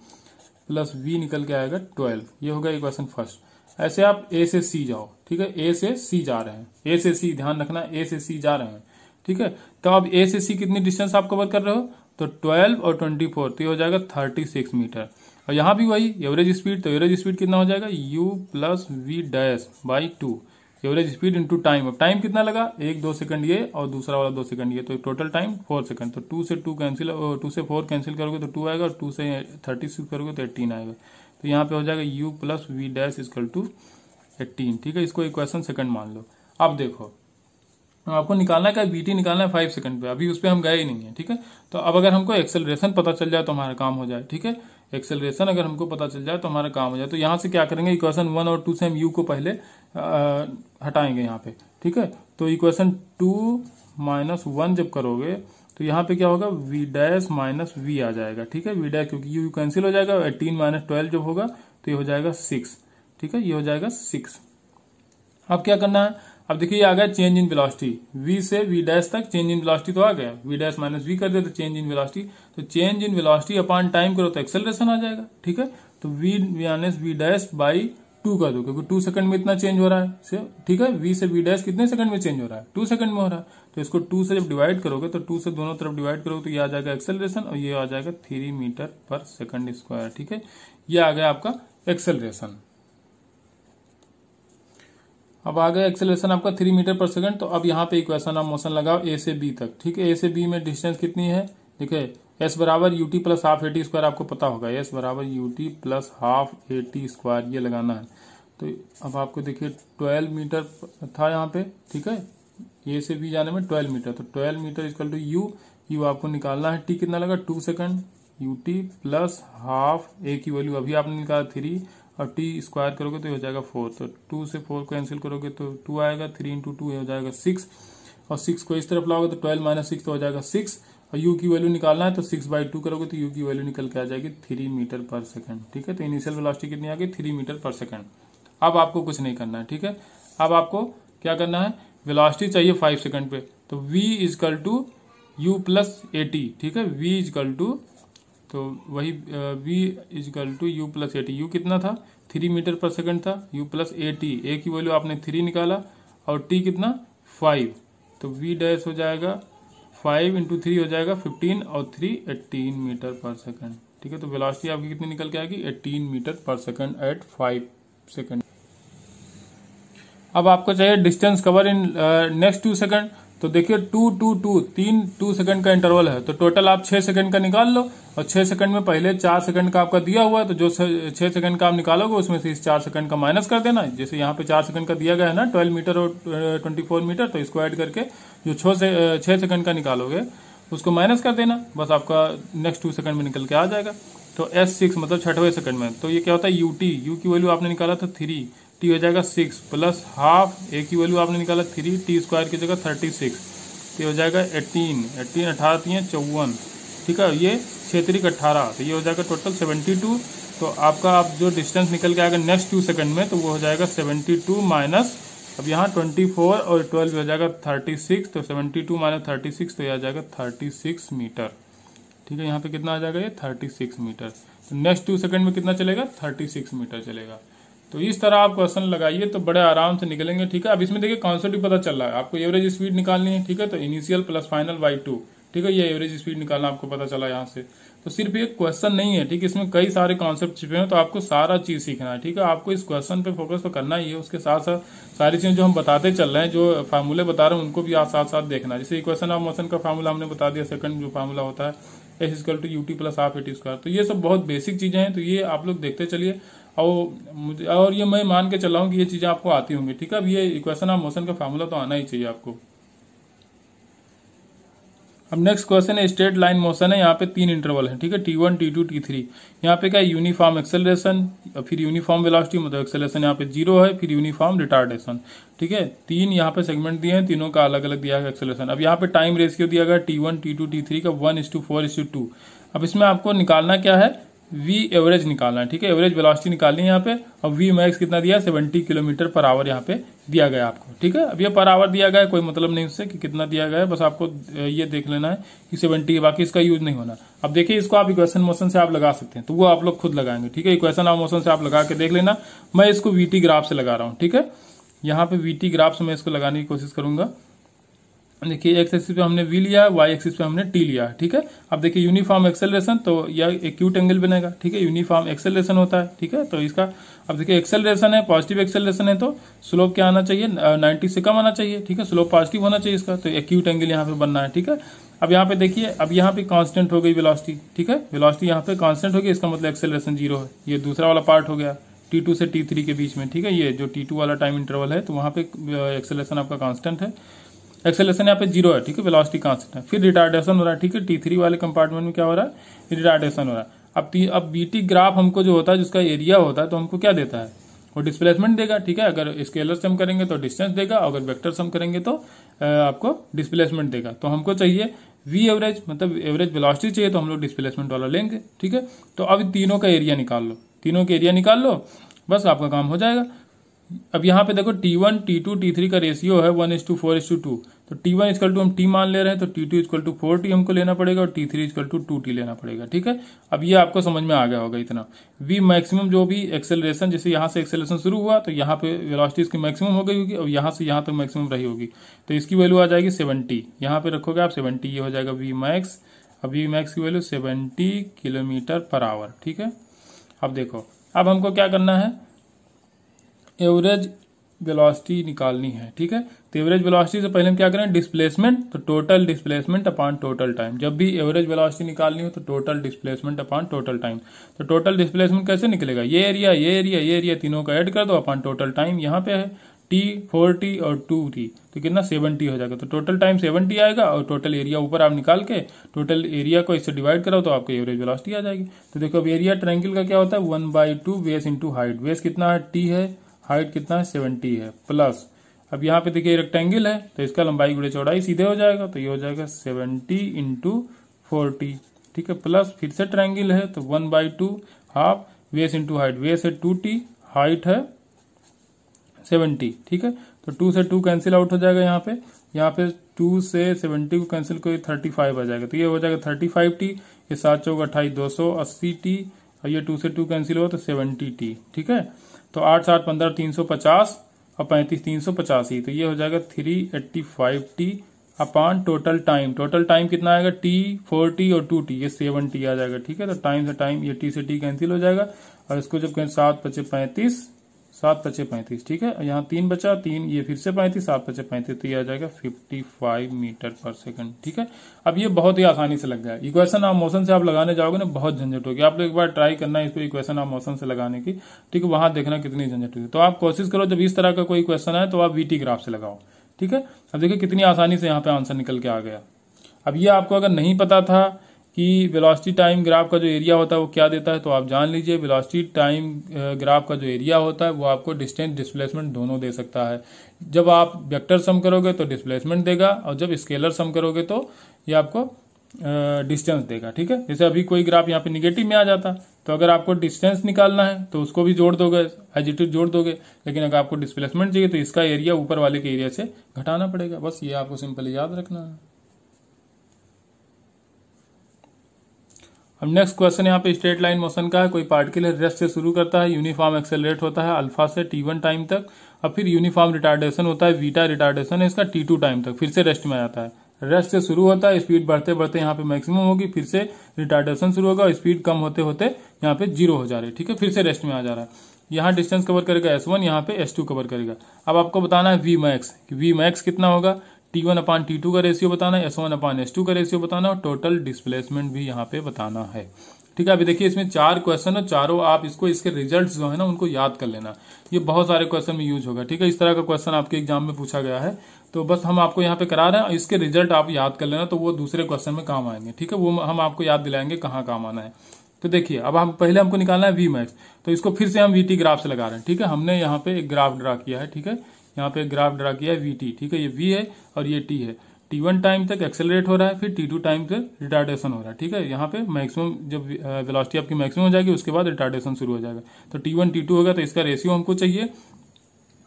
प्लस वी निकल के आएगा ट्वेल्व ये होगा इक्वेशन फर्स्ट ऐसे आप ए से सी जाओ ठीक है ए से सी जा रहे हैं ए से सी ध्यान रखना ए से सी जा रहे हैं ठीक है तो अब ए से सी कितनी डिस्टेंस आप कवर कर रहे हो तो 12 और 24 तो ये हो जाएगा 36 मीटर और यहाँ भी वही एवरेज स्पीड तो एवरेज स्पीड कितना हो जाएगा u plus v dash by two average speed into time अब टाइम कितना लगा एक दो सेकंड ये और दूसरा वाला दो सेकंड ये तो टोटल टाइम फोर सेकंड तो टू से टू कैंसिल टू से फोर कैंसिल करोगे तो टू आएगा और टू से थर्टी सिक्स करोगे तो एट्टीन आएगा तो यहाँ पे हो जाएगा u plus v dash equal to eighteen ठीक है इसको इक्वेशन सेकंड मान लो अब देखो आपको निकालना क्या बी टी निकालना है फाइव सेकंड पे अभी उस पर हम गए ही नहीं है ठीक है तो अब अगर हमको एक्सेलरेशन पता चल जाए तो हमारा काम हो जाए ठीक है एक्सेलरेशन अगर हमको पता चल जाए तो हमारा काम हो जाए तो यहाँ से क्या करेंगे इक्वेशन वन और टू से हम यू को पहले हटाएंगे यहाँ पे ठीक है तो इक्वेशन टू माइनस वन जब करोगे तो यहाँ पे क्या होगा वी डैश माइनस वी आ जाएगा ठीक है वी डैश क्योंकि यू कैंसिल हो जाएगा एटीन माइनस ट्वेल्व जब होगा तो ये हो जाएगा सिक्स ठीक है ये हो जाएगा सिक्स अब क्या करना है अब देखिए आ गया चेंज इन वेलोसिटी वी से वी डैश तक चेंज इन वेलोसिटी तो आ गया वी डैश माइनस वी कर दे तो चेंज इन वेलोसिटी तो change in velocity upon time करो तो एक्सेलरेशन आ जाएगा ठीक है तो v minus v dash by two का दो क्योंकि टू सेकंड में इतना चेंज हो रहा है से ठीक है वी से वी डैश कितने सेकंड में चेंज हो रहा है टू सेकंड में हो रहा है तो इसको टू से जब डिवाइड करोगे तो टू से दोनों तरफ डिवाइड करोगे तो ये आ जाएगा एक्सेलरेशन और ये आ जाएगा three metre per second square ठीक है ये आ गया आपका एक्सेलरेशन अब आ गया एक्सेलरेशन आपका थ्री मीटर पर सेकंड तो अब यहाँ पे इक्वेशन ऑफ मोशन लगाओ ए से बी तक ठीक है ए से बी में डिस्टेंस कितनी है ठीक है एस बराबर u T plus half A T square आपको पता होगा एस बराबर u T plus half A T square ये लगाना है तो अब आपको देखिए ट्वेल्व मीटर था यहाँ पे ठीक है ए से बी जाने में ट्वेल्व मीटर तो twelve metre equal to u u आपको निकालना है टी कितना लगा two second u T plus half ए की वैल्यू अभी आपने निकाला थ्री और टी स्क्वायर करोगे तो ये हो जाएगा फोर तो टू से फोर को कैंसिल करोगे तो टू आएगा थ्री इंटू टू हो जाएगा सिक्स और सिक्स को इस तरफ लाओगे तो ट्वेल्व माइनस सिक्स तो हो जाएगा सिक्स और यू की वैल्यू निकालना है तो सिक्स बाई टू करोगे तो यू की वैल्यू निकल के आ जाएगी थ्री मीटर पर सेकंड ठीक है तो इनिशियल वेलोसिटी कितनी आ गई थ्री मीटर पर सेकंड अब आपको कुछ नहीं करना है ठीक है अब आपको क्या करना है वेलोसिटी चाहिए फाइव सेकंड पे तो v equal to you plus a t ठीक है v इजकल टू तो वही v equal to you plus a t u कितना था थ्री मीटर पर सेकेंड था u प्लस एटी ए की वैल्यू आपने थ्री निकाला और t कितना फाइव तो v डैश हो जाएगा फाइव इंटू थ्री हो जाएगा फिफ्टीन और three eighteen metre per second ठीक है तो वेलोसिटी आपकी कितनी निकल के आएगी eighteen metre per second at five second अब आपको चाहिए distance cover in next two second तो देखिए टू टू टू तीन टू सेकंड का इंटरवल है तो टोटल आप छह सेकंड का निकाल लो और छह सेकंड में पहले चार सेकंड का आपका दिया हुआ है तो जो छह सेकंड का आप निकालोगे उसमें से इस चार सेकंड का माइनस कर देना जैसे यहाँ पे चार सेकंड का दिया गया है ना ट्वेल्व मीटर और ट्वेंटी फोर मीटर तो इसको ऐड करके जो छो से छह सेकंड का निकालोगे उसको माइनस कर देना बस आपका नेक्स्ट टू सेकंड में निकल के आ जाएगा तो एस सिक्स मतलब छठवें सेकंड में तो ये क्या होता है टी यू की वैल्यू आपने निकाला था थ्री टी हो जाएगा सिक्स प्लस हाफ ए की वैल्यू आपने निकाला थ्री टी स्क्वायर की जगह थर्टी सिक्स तो ये हो जाएगा एटीन एटीन अठारह तीन चौवन ठीक है ये क्षेत्रिक अट्ठारह तो ये हो जाएगा टोटल सेवेंटी टू तो आपका आप जो डिस्टेंस निकल के आएगा नेक्स्ट टू सेकंड में तो वो हो जाएगा सेवेंटी टू माइनस अब यहाँ ट्वेंटी फोर और ट्वेल्व हो जाएगा थर्टी सिक्स तो seventy two minus thirty six तो ये आ जाएगा थर्टी सिक्स मीटर ठीक है यहाँ पे कितना आ जाएगा ये थर्टी सिक्स मीटर तो नेक्स्ट टू सेकंड में कितना चलेगा थर्टी सिक्स मीटर चलेगा तो इस तरह आप क्वेश्चन लगाइए तो बड़े आराम से निकलेंगे ठीक है अब इसमें देखिए कॉन्सेप्ट भी पता चल रहा है आपको एवरेज स्पीड निकालनी है ठीक है तो initial plus final by two ठीक है ये एवरेज स्पीड निकालना आपको पता चला यहाँ से तो सिर्फ एक क्वेश्चन नहीं है ठीक है इसमें कई सारे कॉन्सेप्ट छिपे हैं तो आपको सारा चीज सीखना है ठीक है आपको इस क्वेश्चन पे फोकस तो करना ही है उसके साथ साथ सारी चीजें जो हम बताते चल रहे हैं जो फार्मूले बता रहे हैं उनको भी आप साथ साथ देखना है जैसे क्वेश्चन ऑफ मोशन का फार्मूला हमने बता दिया सेकंड जो फार्मूला होता है s square to U T plus half A T square तो ये सब बहुत बेसिक चीजें हैं तो ये आप लोग देखते चलिए और और ये मैं मान के चला रहा हूँ कि ये चीज़ें आपको आती होंगी ठीक है अब ये इक्वेशन ऑफ मोशन का फार्मूला तो आना ही चाहिए आपको अब नेक्स्ट क्वेश्चन है स्ट्रेट लाइन मोशन है यहाँ पे तीन इंटरवल है ठीक है T one T two t three यहाँ पे क्या यूनिफॉर्म एक्सेलरेशन फिर यूनिफॉर्म वेलोसिटी मतलब एक्सेलरेशन यहाँ पे जीरो है फिर यूनिफॉर्म रिटार्डेशन ठीक है तीन यहाँ पे सेगमेंट दिए हैं तीनों का अलग अलग दिया है एक्सेलरेशन अब यहाँ पे टाइम रेसियो दिया गया T one T two t three का one is to four is to अब इसमें आपको निकालना क्या है वी एवरेज निकालना है ठीक है एवरेज वेलोसिटी निकालनी है यहाँ पे और वी मैक्स कितना दिया सेवेंटी किलोमीटर पर आवर यहाँ पे दिया गया आपको ठीक है अब ये पर आवर दिया गया है कोई मतलब नहीं उससे कि कितना दिया गया है बस आपको ये देख लेना है कि सेवेंटी बाकी इसका यूज नहीं होना अब देखिए इसको आप इक्वेशन मोशन से आप लगा सकते हैं तो वो आप लोग खुद लगाएंगे ठीक है इक्वेशन ऑफ मोशन से आप लगा के देख लेना मैं इसको वीटी ग्राफ से लगा रहा हूँ ठीक है यहाँ पे वीटी ग्राफ से मैं इसको लगाने की कोशिश करूंगा देखिए एक्स एक्सिस पे हमने वी लिया वाई एक्सिस पे हमने टी लिया ठीक है अब देखिए यूनिफॉर्म एक्सेलरेशन तो यह एक्यूट एंगल बनेगा ठीक है यूनिफॉर्म एक्सेलरेशन होता है ठीक है तो इसका अब देखिए एक्सेलरेशन है पॉजिटिव एक्सेलरेशन है तो स्लोप क्या आना चाहिए 90 से कम आना चाहिए ठीक है स्लोप पॉजिटिव होना चाहिए इसका तो एक्यूट एंगल यहाँ पे बनना है ठीक है अब यहाँ पे देखिए अब यहाँ पे कॉन्स्टेंट हो गई वेलोसिटी ठीक है वेलोसिटी यहाँ पे कॉन्स्टेंट हो गई इसका मतलब एक्सेलरेशन जीरो है ये दूसरा वाला पार्ट हो गया टी टू से टी थ्री के बीच में ठीक है ये जो टी टू वाला टाइम इंटरवल है तो वहाँ पे एक्सेलरेशन आपका कांस्टेंट है एक्सेलेशन यहाँ पे जीरो है ठीक है वेलोसिटी कांस्टेंट है फिर रिटार्डेशन हो रहा है ठीक है टी थ्री वाले कंपार्टमेंट में क्या हो रहा है रिटार्डेशन हो रहा है अब टी अब बीटी ग्राफ हमको जो होता है जिसका एरिया होता है तो हमको क्या देता है वो डिस्प्लेसमेंट देगा ठीक है अगर स्केलर से हम करेंगे तो डिस्टेंस देगा अगर वेक्टर से हम करेंगे तो आपको डिस्प्लेसमेंट देगा तो हमको चाहिए वी एवरेज मतलब एवरेज वेलोसिटी चाहिए तो हम लोग डिस्प्लेसमेंट वाला लेंगे ठीक है तो अब तीनों का एरिया निकाल लो तीनों का एरिया निकाल लो बस आपका काम हो जाएगा अब यहाँ पे देखो t one T two t three का रेशियो है one is to four is to two तो टी वन इजकल टू हम टी मान ले रहे हैं तो t two equal to four t हमको लेना पड़ेगा और t three equal to two t लेना पड़ेगा ठीक है अब ये आपको समझ में आ गया होगा इतना वी मैक्सिमम जो भी एक्सेलरेशन जैसे यहाँ से एक्सेलरेशन शुरू हुआ तो यहाँ पे वेलोसिटी इसकी मैक्सिमम हो गई होगी और यहाँ से यहाँ तक तो मैक्सिमम रही होगी तो इसकी वैल्यू आ जाएगी सेवेंटी यहाँ पे रखोगे आप सेवेंटी ये हो जाएगा वी मैक्स अब वी मैक्स की value seventy kilometre per hour ठीक है अब देखो अब हमको क्या करना है एवरेज वेलोसिटी निकालनी है ठीक है तो एवरेज वेलोसिटी से पहले हम क्या करें डिस्प्लेसमेंट तो total displacement upon total time जब भी एवरेज वेलोसिटी निकालनी हो तो total displacement upon total time तो टोटल डिस्प्लेसमेंट कैसे निकलेगा ये एरिया ये एरिया ये एरिया तीनों का एड कर दो अपॉन टोटल टाइम यहाँ पे है टी फोर टी और टू टी तो कितना सेवनटी हो जाएगा तो टोटल टाइम सेवनटी आएगा और टोटल एरिया ऊपर आप निकाल के टोटल एरिया को इससे डिवाइड करो तो आपको एवरेज वेलोसिटी आ जाएगी तो देखो अब एरिया ट्रायंगल का क्या होता है one by two base into height base कितना है टी है हाइट कितना है सेवेंटी है प्लस अब यहाँ पे देखिए रेक्टेंगल है तो इसका लंबाई गुड़े चौड़ाई सीधे हो जाएगा तो ये हो जाएगा सेवेंटी इंटू फोर्टी ठीक है प्लस फिर से ट्रायंगल है तो one by two half base into height base है टू टी हाइट है सेवेंटी ठीक है तो टू से टू कैंसिल आउट हो जाएगा यहाँ पे यहाँ पे टू से सेवेंटी को कैंसिल करिए थर्टी फाइव आ जाएगा तो ये हो जाएगा थर्टी फाइव टी ये सात चौक अट्ठाईस दो सौ अस्सी टी और ये टू से टू कैंसिल हो तो सेवेंटी टी ठीक है तो आठ साठ पंद्रह तीन सौ पचास और पैंतीस तीन सौ पचासी तो ये हो जाएगा three eighty five t upon total time total time कितना आएगा टी फोर टी और टू टी ये सेवन टी आ जाएगा ठीक है तो टाइम से टाइम ये टी से टी कैंसिल हो जाएगा और इसको जब कहें सात पचे पैंतीस सात पचे पैंतीस ठीक है यहाँ तीन बचा तीन ये फिर से पैंतीस सात पचे पैंतीस तो ये आ जाएगा fifty five metre per second ठीक है अब ये बहुत ही आसानी से लग गया इक्वेशन ऑफ मोशन से आप लगाने जाओगे ना बहुत झंझट होगी आप लोग एक बार ट्राई करना इसको इक्वेशन ऑफ मोशन से लगाने की ठीक है वहां देखना कितनी झंझट होगी तो आप कोशिश करो जब इस तरह का कोई क्वेश्चन है तो आप वीटी ग्राफ से लगाओ ठीक है अब देखिए कितनी आसानी से यहाँ पे आंसर निकल के आ गया अब ये आपको अगर नहीं पता था कि वेलोसिटी टाइम ग्राफ का जो एरिया होता है वो क्या देता है तो आप जान लीजिए वेलोसिटी टाइम ग्राफ का जो एरिया होता है वो आपको डिस्टेंस डिस्प्लेसमेंट दोनों दे सकता है जब आप वेक्टर सम करोगे तो डिस्प्लेसमेंट देगा और जब स्केलर सम करोगे तो ये आपको डिस्टेंस देगा ठीक है जैसे अभी कोई ग्राफ यहाँ पे निगेटिव में आ जाता तो अगर आपको डिस्टेंस निकालना है तो उसको भी जोड़ दोगे एजिटिव जोड़ दोगे लेकिन अगर आपको डिस्प्लेसमेंट चाहिए तो इसका एरिया ऊपर वाले के एरिया से घटाना पड़ेगा बस ये आपको सिंपली याद रखना है अब नेक्स्ट क्वेश्चन यहाँ पे स्ट्रेट लाइन मोशन का है कोई पार्टिकल रेस्ट से शुरू करता है यूनिफॉर्म एक्सेलरेट होता है अल्फा से टी वन टाइम तक और फिर यूनिफॉर्म रिटार्डेशन होता है वीटा रिटार्डेशन है इसका टी टू टाइम तक फिर से रेस्ट में आता है रेस्ट से शुरू होता है स्पीड बढ़ते बढ़ते यहाँ पे मैक्सिमम होगी फिर से रिटार्डेशन शुरू होगा स्पीड कम होते होते यहाँ पे जीरो हो जा रही है ठीक है फिर से रेस्ट में आ जा रहा है यहाँ डिस्टेंस कवर करेगा एस वन यहाँ पे एस टू कवर करेगा अब आपको बताना है वी मैक्स वी मैक्स कितना होगा t one upon t two का रेशियो बताना है S one upon S two का रेशियो बताना और टोटल डिस्प्लेसमेंट भी यहाँ पे बताना है ठीक है अभी देखिए इसमें चार क्वेश्चन है चारों आप इसको इसके रिजल्ट जो है ना उनको याद कर लेना ये बहुत सारे क्वेश्चन में यूज होगा ठीक है इस तरह का क्वेश्चन आपके एग्जाम में पूछा गया है तो बस हम आपको यहाँ पे करा रहे हैं इसके रिजल्ट आप याद कर लेना तो वो दूसरे क्वेश्चन में काम आएंगे ठीक है वो हम आपको याद दिलाएंगे कहाँ काम आना है तो देखिए अब हम पहले हमको निकालना है वी मैक्स तो इसको फिर से हम वी टी ग्राफ से लगा रहे हैं ठीक है हमने यहाँ पे एक ग्राफ ड्रा किया है ठीक है यहाँ पे ग्राफ ड्रा किया है वी टी ठीक है ये वी है और ये टी है टी वन टाइम तक एक्सेलरेट हो रहा है फिर टी टू टाइम पे रिटार्डेशन हो रहा है ठीक है यहाँ पे मैक्सिमम जब वेलोसिटी आपकी मैक्सिमम हो जाएगी उसके बाद रिटार्डेशन शुरू हो जाएगा तो टी वन टी टू होगा तो इसका रेशियो हमको चाहिए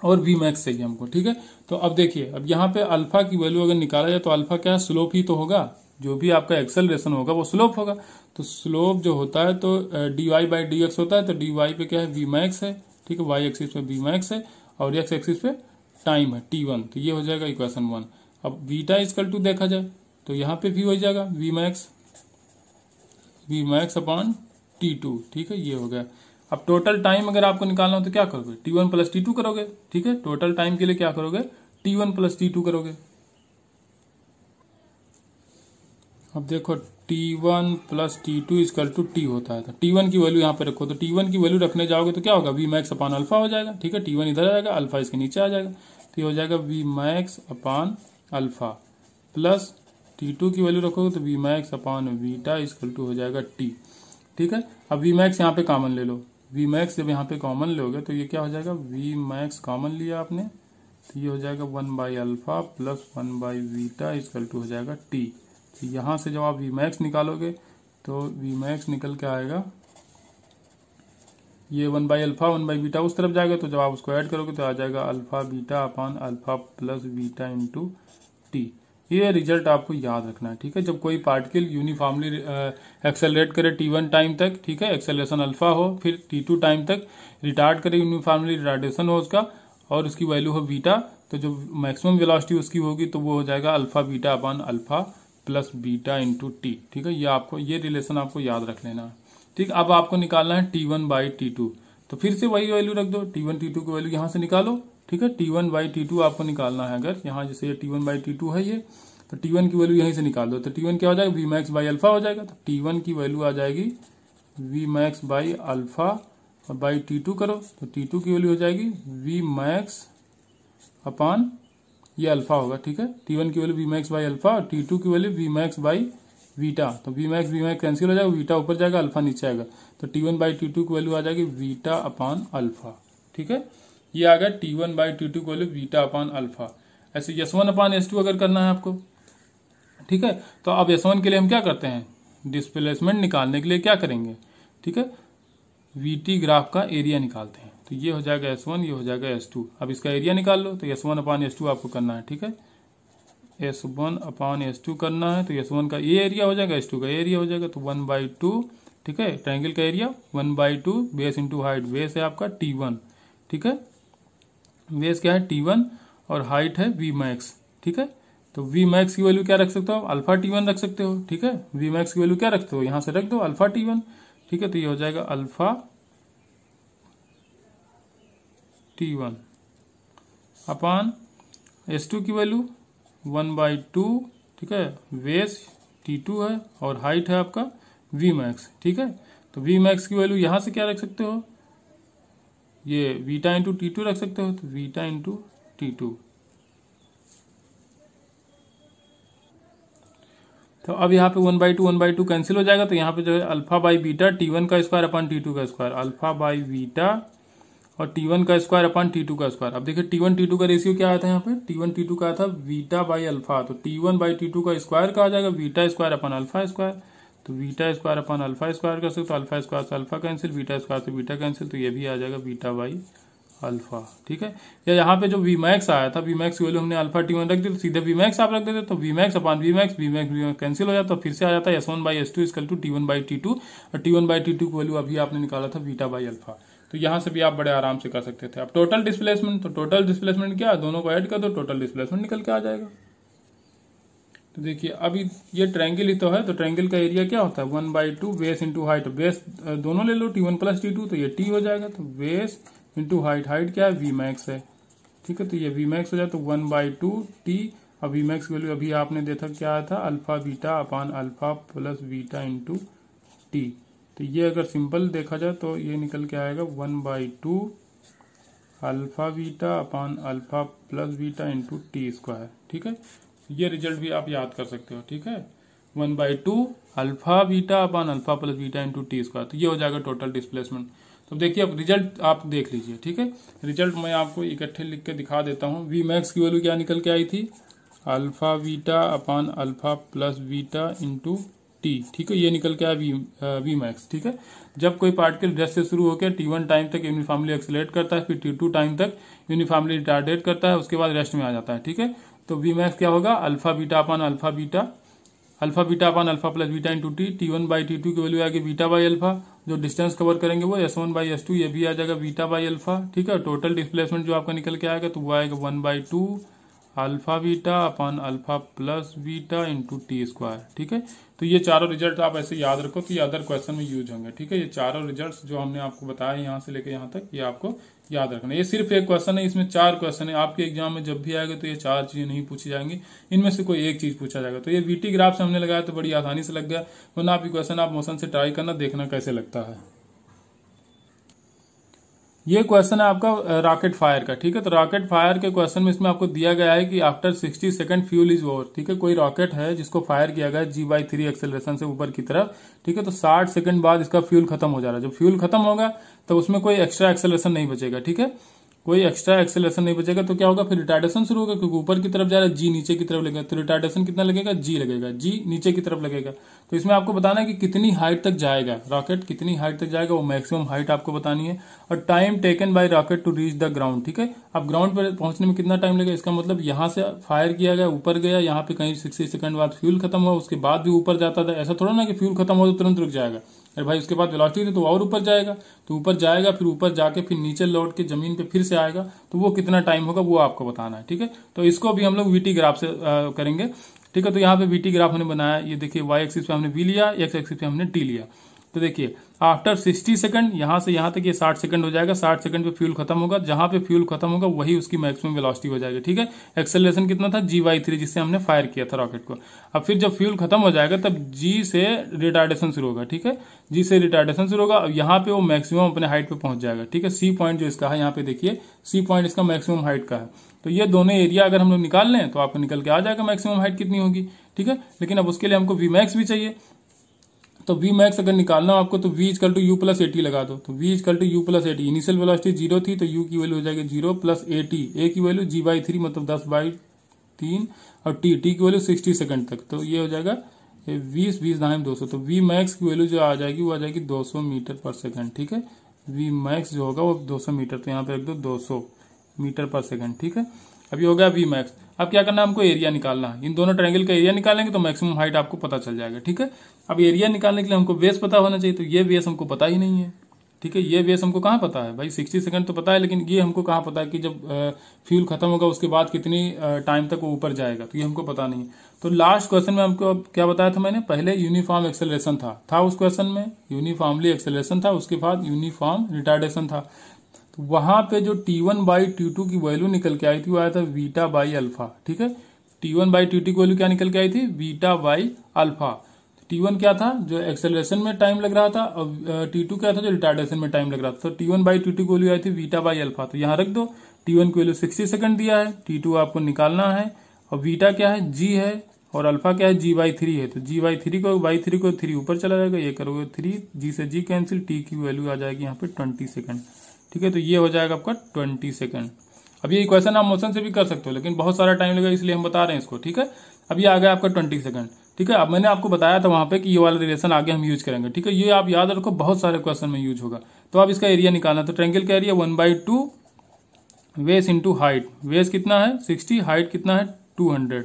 और वी मैक्स चाहिए हमको ठीक है तो अब देखिए अब यहाँ पे अल्फा की वैल्यू अगर निकाला जाए तो अल्फा क्या है स्लोप ही तो होगा जो भी आपका एक्सेलरेशन होगा वो स्लोप होगा तो स्लोप जो होता है तो d y by D x होता है तो डी वाई पे क्या है वी मैक्स है ठीक है वाई एक्सिस पे वी मैक्स है और एक्स एक्सिस पे टाइम है टी वन तो ये हो जाएगा इक्वेशन वन अब बीटा इजकल टू देखा जाए तो यहाँ पे भी हो जाएगा v max we max upon T two ठीक है ये हो गया अब टोटल टाइम अगर आपको निकालना हो तो क्या करोगे t one plus T two करोगे ठीक है टोटल टाइम के लिए क्या करोगे t one plus T two करोगे अब देखो t one plus T two equal to t होता है टी तो वन की वैल्यू यहाँ पे रखो तो टी वन की वैल्यू रखने जाओगे तो क्या होगा वी मैक्स अपान अल्फा हो जाएगा ठीक है टी वन इधर आएगा अल्फा इसके नीचे आ जाएगा तो ये हो जाएगा v max upon alpha plus T two की वैल्यू रखोगे तो we max upon beta equal to हो जाएगा टी ठीक है अब वी मैक्स यहाँ पे कॉमन ले लो वी मैक्स जब यहाँ पे कॉमन लोगे तो ये क्या हो जाएगा वी मैक्स कॉमन लिया आपने तो ये हो जाएगा one by alpha plus one by beta equal to हो जाएगा टी तो यहां से जब आप वी मैक्स निकालोगे तो वी मैक्स निकल के आएगा ये one by alpha one by beta उस तरफ जाएगा तो जब आप उसको ऐड करोगे तो आ जाएगा alpha beta upon alpha plus beta into t ये रिजल्ट आपको याद रखना है ठीक है जब कोई पार्टिकल यूनिफॉर्मली एक्सेलरेट करे टी वन टाइम तक ठीक है एक्सेलरेशन अल्फा हो फिर टी टू टाइम तक रिटार्ड करे यूनिफॉर्मली रिटार्डेशन हो उसका और उसकी वैल्यू हो बीटा तो जो मैक्सिमम वेलोसिटी उसकी होगी तो वो हो जाएगा alpha beta upon alpha plus beta into T ठीक है ये आपको ये रिलेशन आपको याद रख लेना है ठीक अब आपको निकालना है T one by T two तो फिर से वही वैल्यू रख दो टी वन टी टू की वैल्यू यहाँ से निकालो ठीक है T one by T two आपको निकालना है अगर यहाँ जैसे ये t one by T two है ये तो टी वन की वैल्यू यहीं से निकाल दो तो टी वन क्या हो जाएगा वी मैक्स बाई अल्फा हो जाएगा तो टी वन की वैल्यू आ जाएगी वी मैक्स बाई अल्फा और बाई टी टू करो तो टी टू की वैल्यू हो जाएगी वी मैक्स अपान ये अल्फा होगा ठीक है टी वन की value V max by alpha और टी टू की value V max by beta तो we max we max cancel हो जाएगा वीटा ऊपर जाएगा अल्फा नीचे आएगा तो T one by T two की वैल्यू आ जाएगी वीटा अपॉन अल्फा ठीक है ये आ गया T one by T two की वैल्यू वीटा अपॉन अल्फा ऐसे S one upon S two अगर करना है आपको ठीक है तो अब यस वन के लिए हम क्या करते हैं डिस्प्लेसमेंट निकालने के लिए क्या करेंगे ठीक है वीटी ग्राफ का एरिया निकालते हैं तो ये हो जाएगा एस वन ये हो जाएगा एस टू अब इसका एरिया निकाल लो तो S one upon S two आपको करना है ठीक है S one upon S two करना है तो एस वन का ये एरिया हो जाएगा एस टू का एरिया हो जाएगा तो वन बाई टू ठीक है ट्राइंगल का area one by two base into height base है आपका टी वन ठीक है बेस क्या है टी वन और हाइट है वी मैक्स ठीक है तो वी मैक्स की वैल्यू क्या रख सकते हो अल्फा टी वन रख सकते हो ठीक है वी मैक्स की वैल्यू क्या रखते हो यहाँ से रख दो अल्फा टी वन ठीक है तो ये हो जाएगा alpha T one upon S two की वैल्यू वन बाई टू ठीक है वेस टी टू है और हाइट है आपका वी मैक्स ठीक है तो वी मैक्स की वैल्यू यहाँ से क्या रख सकते हो ये वीटा इंटू टी टू रख सकते हो तो वीटा इंटू टी टू तो अब यहाँ पे one by two one by two cancel हो जाएगा तो यहाँ पे जो है alpha by beta T one का स्क्वायर अपन टी टू का स्क्वायर अल्फा बाई बीटा और टी वन का स्क्वायर अपॉन टी टू का स्क्वायर अब देखिए टी वन टी टू का रेशियो क्या आता था यहाँ पे टी वन टी टू का था वीटा बाई अल्फा तो T one by T two का स्क्वायर का आ जाएगा beta square upon alpha square तो beta square upon alpha square कर सकते हो अल्फा तो स्क्वायर से अल्फा कैंसिल वीटा स्क्वायर से बीटा कैंसिल तो ये भी आ जाएगा बीटा बाई अल्फा ठीक है या यहाँ पे जो वी मैक्स आया था वी मैक्स की वैल्यू हमने अल्फा टी वन रख दी तो सीधे वी मैक्स आप रख देते तो we max upon V max we max cancel हो जाता तो फिर से आ जाता है S one by S two equal to T one by T two और T one by T two की वैल्यू अभी आपने निकाला था बीटा बाई अल्फा तो यहां से भी आप बड़े आराम से कर सकते थे अब टोटल डिस्प्लेसमेंट तो टोटल डिस्प्लेसमेंट क्या दोनों को ऐड कर दो टोटल डिस्प्लेसमेंट निकल के आ जाएगा तो देखिए अभी ये ट्रायंगल ही तो है तो ट्रायंगल का एरिया क्या होता है one by two base into height base दोनों ले लो T one plus T two तो ये टी हो जाएगा तो बेस इंटू हाइट हाइट क्या है वी मैक्स है ठीक है तो ये वी मैक्स हो जाए तो वन बाई टू टी अब वी मैक्स वैल्यू अभी आपने देखा क्या था alpha beta upon alpha plus beta into T तो ये अगर सिंपल देखा जाए तो ये निकल के आएगा one by two alpha beta upon alpha plus beta into T square ठीक है ये रिजल्ट भी आप याद कर सकते हो ठीक है one by two alpha beta upon alpha plus beta into T square तो ये हो जाएगा टोटल डिस्प्लेसमेंट तो देखिए अब रिजल्ट आप देख लीजिए ठीक है रिजल्ट मैं आपको इकट्ठे लिख के दिखा देता हूँ वी मैक्स की वैल्यू क्या निकल के आई थी alpha beta upon alpha plus beta into T ठीक है ये निकल के आया वी वी मैक्स ठीक है जब कोई पार्टिकल रेस्ट से शुरू होकर टी वन टाइम तक यूनिफॉर्मली एक्सलेट करता है फिर टी टू टाइम तक यूनिफॉर्मली रिटार्डेट करता है उसके बाद रेस्ट में आ जाता है ठीक है तो वी मैक्स क्या होगा alpha beta upon alpha beta alpha beta upon alpha plus beta into T T one by T two की वैल्यू आएगी बीटा बाई अल्फा जो डिस्टेंस कवर करेंगे वो S one by S two ये भी आ जाएगा बीटा बाई अल्फा ठीक है टोटल डिस्प्लेसमेंट जो आपका निकल के आएगा तो वो आएगा one by two alpha beta upon alpha plus beta into T square ठीक है तो ये चारों रिजल्ट आप ऐसे याद रखो कि अदर क्वेश्चन में यूज होंगे ठीक है ये चारों रिजल्ट जो हमने आपको बताया यहाँ से लेकर यहाँ तक ये आपको याद रखना ये सिर्फ एक क्वेश्चन है इसमें चार क्वेश्चन है आपके एग्जाम में जब भी आएगा तो ये चार चीजें नहीं पूछी जाएंगी इनमें से कोई एक चीज पूछा जाएगा तो ये वीटी ग्राफ से हमने लगाया तो बड़ी आसानी से लग गया वरना आप क्वेश्चन आप मोशन से ट्राई करना देखना कैसे लगता है ये क्वेश्चन है आपका रॉकेट फायर का ठीक है तो रॉकेट फायर के क्वेश्चन में इसमें आपको दिया गया है कि after 60 second fuel is over ठीक है कोई रॉकेट है जिसको फायर किया गया जी बाई थ्री एक्सेलरेशन से ऊपर की तरफ ठीक है तो 60 सेकंड बाद इसका फ्यूल खत्म हो जा रहा है जब फ्यूल खत्म होगा तो उसमें कोई एक्स्ट्रा एक्सेलरेशन नहीं बचेगा ठीक है कोई एक्स्ट्रा एक्सेलेशन नहीं बचेगा तो क्या होगा फिर रिटार्डेशन शुरू होगा क्योंकि ऊपर की तरफ जा रहा है जी नीचे की तरफ लगेगा तो रिटार्डेशन कितना लगेगा जी लगेगा जी नीचे की तरफ लगेगा तो इसमें आपको बताना है कि कितनी हाइट तक जाएगा रॉकेट कितनी हाइट तक जाएगा वो मैक्सिमम हाइट आपको बतानी है और time taken by rocket to reach the ground ठीक है अब ग्राउंड पर पहुंचने में कितना टाइम लगेगा इसका मतलब यहां से फायर किया गया ऊपर गया यहाँ पे कहीं सिक्सटी सेकंड बाद फ्यूल खत्म हुआ उसके बाद भी ऊपर जाता था ऐसा थोड़ा ना कि फ्यूल खत्म हो तो तुरंत रुक जाएगा अरे भाई उसके बाद वेलोसिटी थी तो और ऊपर जाएगा तो ऊपर जाएगा फिर ऊपर जाके फिर नीचे लौट के जमीन पे फिर से आएगा तो वो कितना टाइम होगा वो आपको बताना है ठीक है तो इसको अभी हम लोग वीटी ग्राफ से आ, करेंगे ठीक है तो यहाँ पे वीटी ग्राफ हमने बनाया ये देखिए वाई एक्सिस पे हमने वी लिया एक्स एक्सिस पे हमने टी लिया तो देखिए आफ्टर सिक्सटी सेकंड यहां से यहां तक ये साठ सेकंड हो जाएगा साठ सेकंड पे फ्यूल खत्म होगा जहां पे फ्यूल खत्म होगा वही उसकी मैक्सिमम वेलोसिटी हो जाएगी ठीक है एक्सेलरेशन कितना था जी वाई थ्री जिससे हमने फायर किया था रॉकेट को अब फिर जब फ्यूल खत्म हो जाएगा तब जी से रिटार्डेशन शुरू होगा ठीक है जी से रिटार्डेशन शुरू होगा अब यहाँ पे वो मैक्सिमम अपने हाइट पे पहुंच जाएगा ठीक है सी पॉइंट जो इसका है यहाँ पे देखिए सी पॉइंट इसका मैक्सिमम हाइट का है तो ये दोनों एरिया अगर हम लोग निकाल लें तो आपको निकल के आ जाएगा मैक्सिमम हाइट कितनी होगी ठीक है लेकिन अब उसके लिए हमको वी मैक्स भी चाहिए तो वी मैक्स अगर निकालना आपको तो V is equal to you plus A T लगा दो तो V is equal to you plus A T initial velocity zero थी तो यू की वैल्यू हो जाएगी जीरो प्लस एटी ए की वैल्यू जी बाई थ्री मतलब दस बाई तीन और टी टी की वैल्यू सिक्सटी सेकंड तक तो ये हो जाएगा बीस बीस दाइम दो सौ तो वी मैक्स की वैल्यू जो आ जाएगी वो आ जाएगी दो सौ मीटर पर सेकेंड ठीक है वी मैक्स जो होगा वो दो सौ मीटर तो यहाँ पे रख दो दो सौ मीटर पर सेकेंड ठीक है अभी हो गया वी मैक्स अब क्या करना है हमको एरिया निकालना है इन दोनों ट्रायंगल का एरिया निकालेंगे तो मैक्सिमम हाइट आपको पता चल जाएगा ठीक है अब एरिया निकालने के लिए हमको बेस पता होना चाहिए तो ये बेस हमको पता ही नहीं है ठीक है ये बेस हमको कहाँ पता है भाई सिक्सटी सेकंड तो पता है लेकिन ये हमको कहाँ पता है कि जब फ्यूल खत्म होगा उसके बाद कितनी टाइम तक वो ऊपर जाएगा तो ये हमको पता नहीं है तो लास्ट क्वेश्चन में हमको अब क्या बताया था मैंने पहले यूनिफॉर्म एक्सेलरेशन था था उस क्वेश्चन में यूनिफॉर्मली एक्सेलरेशन था उसके बाद यूनिफॉर्म रिटार्डेशन था तो वहां पे जो T one by T two की वैल्यू निकल के आई थी वो आया था वीटा बाई अल्फा ठीक है T one by T two की वैल्यू क्या निकल के आई थी beta by alpha T one क्या था जो एक्सेलरेशन में टाइम लग रहा था और टी टू क्या था जो रिटार्डेशन में टाइम लग रहा था तो T one by T two की वैल्यू आई थी वीटा बाई अल्फा तो यहाँ रख दो टी वन की वैल्यू सिक्सटी सेकंड दिया है टी टू आपको निकालना है और वीटा क्या है जी है और अल्फा क्या है जी बाई थ्री है तो जी बाई थ्री को बाई थ्री को थ्री ऊपर चला जाएगा ये करोगे थ्री जी से जी कैंसिल टी की वैल्यू आ जाएगी यहाँ पे ट्वेंटी सेकंड ठीक है तो ये हो जाएगा आपका ट्वेंटी सेकंड अब ये क्वेश्चन आप मोशन से भी कर सकते हो लेकिन बहुत सारा टाइम लगेगा इसलिए हम बता रहे हैं इसको ठीक है अब ये आ गया आपका ट्वेंटी सेकंड ठीक है अब मैंने आपको बताया था वहां पे कि ये वाला रिलेशन आगे हम यूज करेंगे ठीक है ये आप याद रखो बहुत सारे क्वेश्चन में यूज होगा तो आप इसका एरिया निकालना तो ट्रेंगल का area one by two base into height base कितना है सिक्सटी हाइट कितना है टू हंड्रेड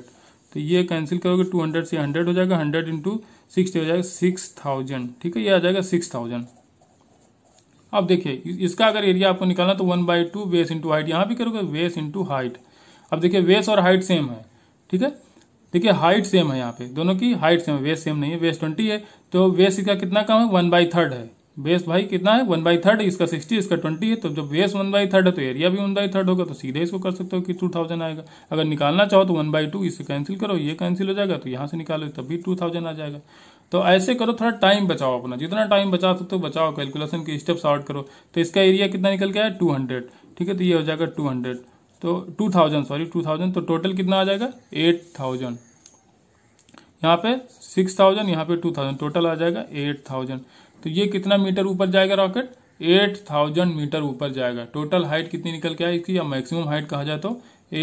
तो ये कैंसिल करोगे टू हंड्रेड से हंड्रेड हो जाएगा हंड्रेड इंटू सिक्सटी हो जाएगा सिक्स थाउजेंड ठीक है ये आ जाएगा सिक्स थाउजेंड अब देखिए इसका अगर एरिया आपको निकालना तो one by two base into height यहाँ भी करोगे वेस इंटू हाइट अब देखिए वेस और हाइट सेम है ठीक है देखिए हाइट सेम है यहाँ पे दोनों की हाइट सेम है वेस्ट सेम नहीं है वेस्ट ट्वेंटी है तो वेस्ट इसका कितना कम है वन बाई थर्ड है बेस भाई कितना है वन बाई थर्ड इसका सिक्सटी इसका ट्वेंटी है तो जब बेस वन बाई थर्ड है तो एरिया भी वन बाई थर्ड होगा तो सीधे इसको कर सकते हो कि टू थाउजेंड आएगा अगर निकालना चाहो तो वन बाई टू इसे कैंसिल करो ये कैंसिल हो जाएगा तो यहाँ से निकालो तब भी टू थाउजेंड आ जाएगा तो ऐसे करो थोड़ा टाइम बचाओ अपना जितना टाइम बचा सकते हो बचाओ कैलकुलेशन के स्टेप शॉर्ट करो तो इसका एरिया कितना निकल गया है टू हंड्रेड ठीक है तो ये हो जाएगा टू हंड्रेड तो two thousand sorry two thousand तो टोटल कितना आ जाएगा एट थाउजेंड यहाँ पे सिक्स थाउजेंड यहाँ पे टू थाउजेंड टोटल आ जाएगा एट थाउजेंड तो ये कितना मीटर ऊपर जाएगा रॉकेट एट थाउजेंड मीटर ऊपर जाएगा टोटल हाइट कितनी निकल के आई इसकी या मैक्सिमम हाइट कहा जाए तो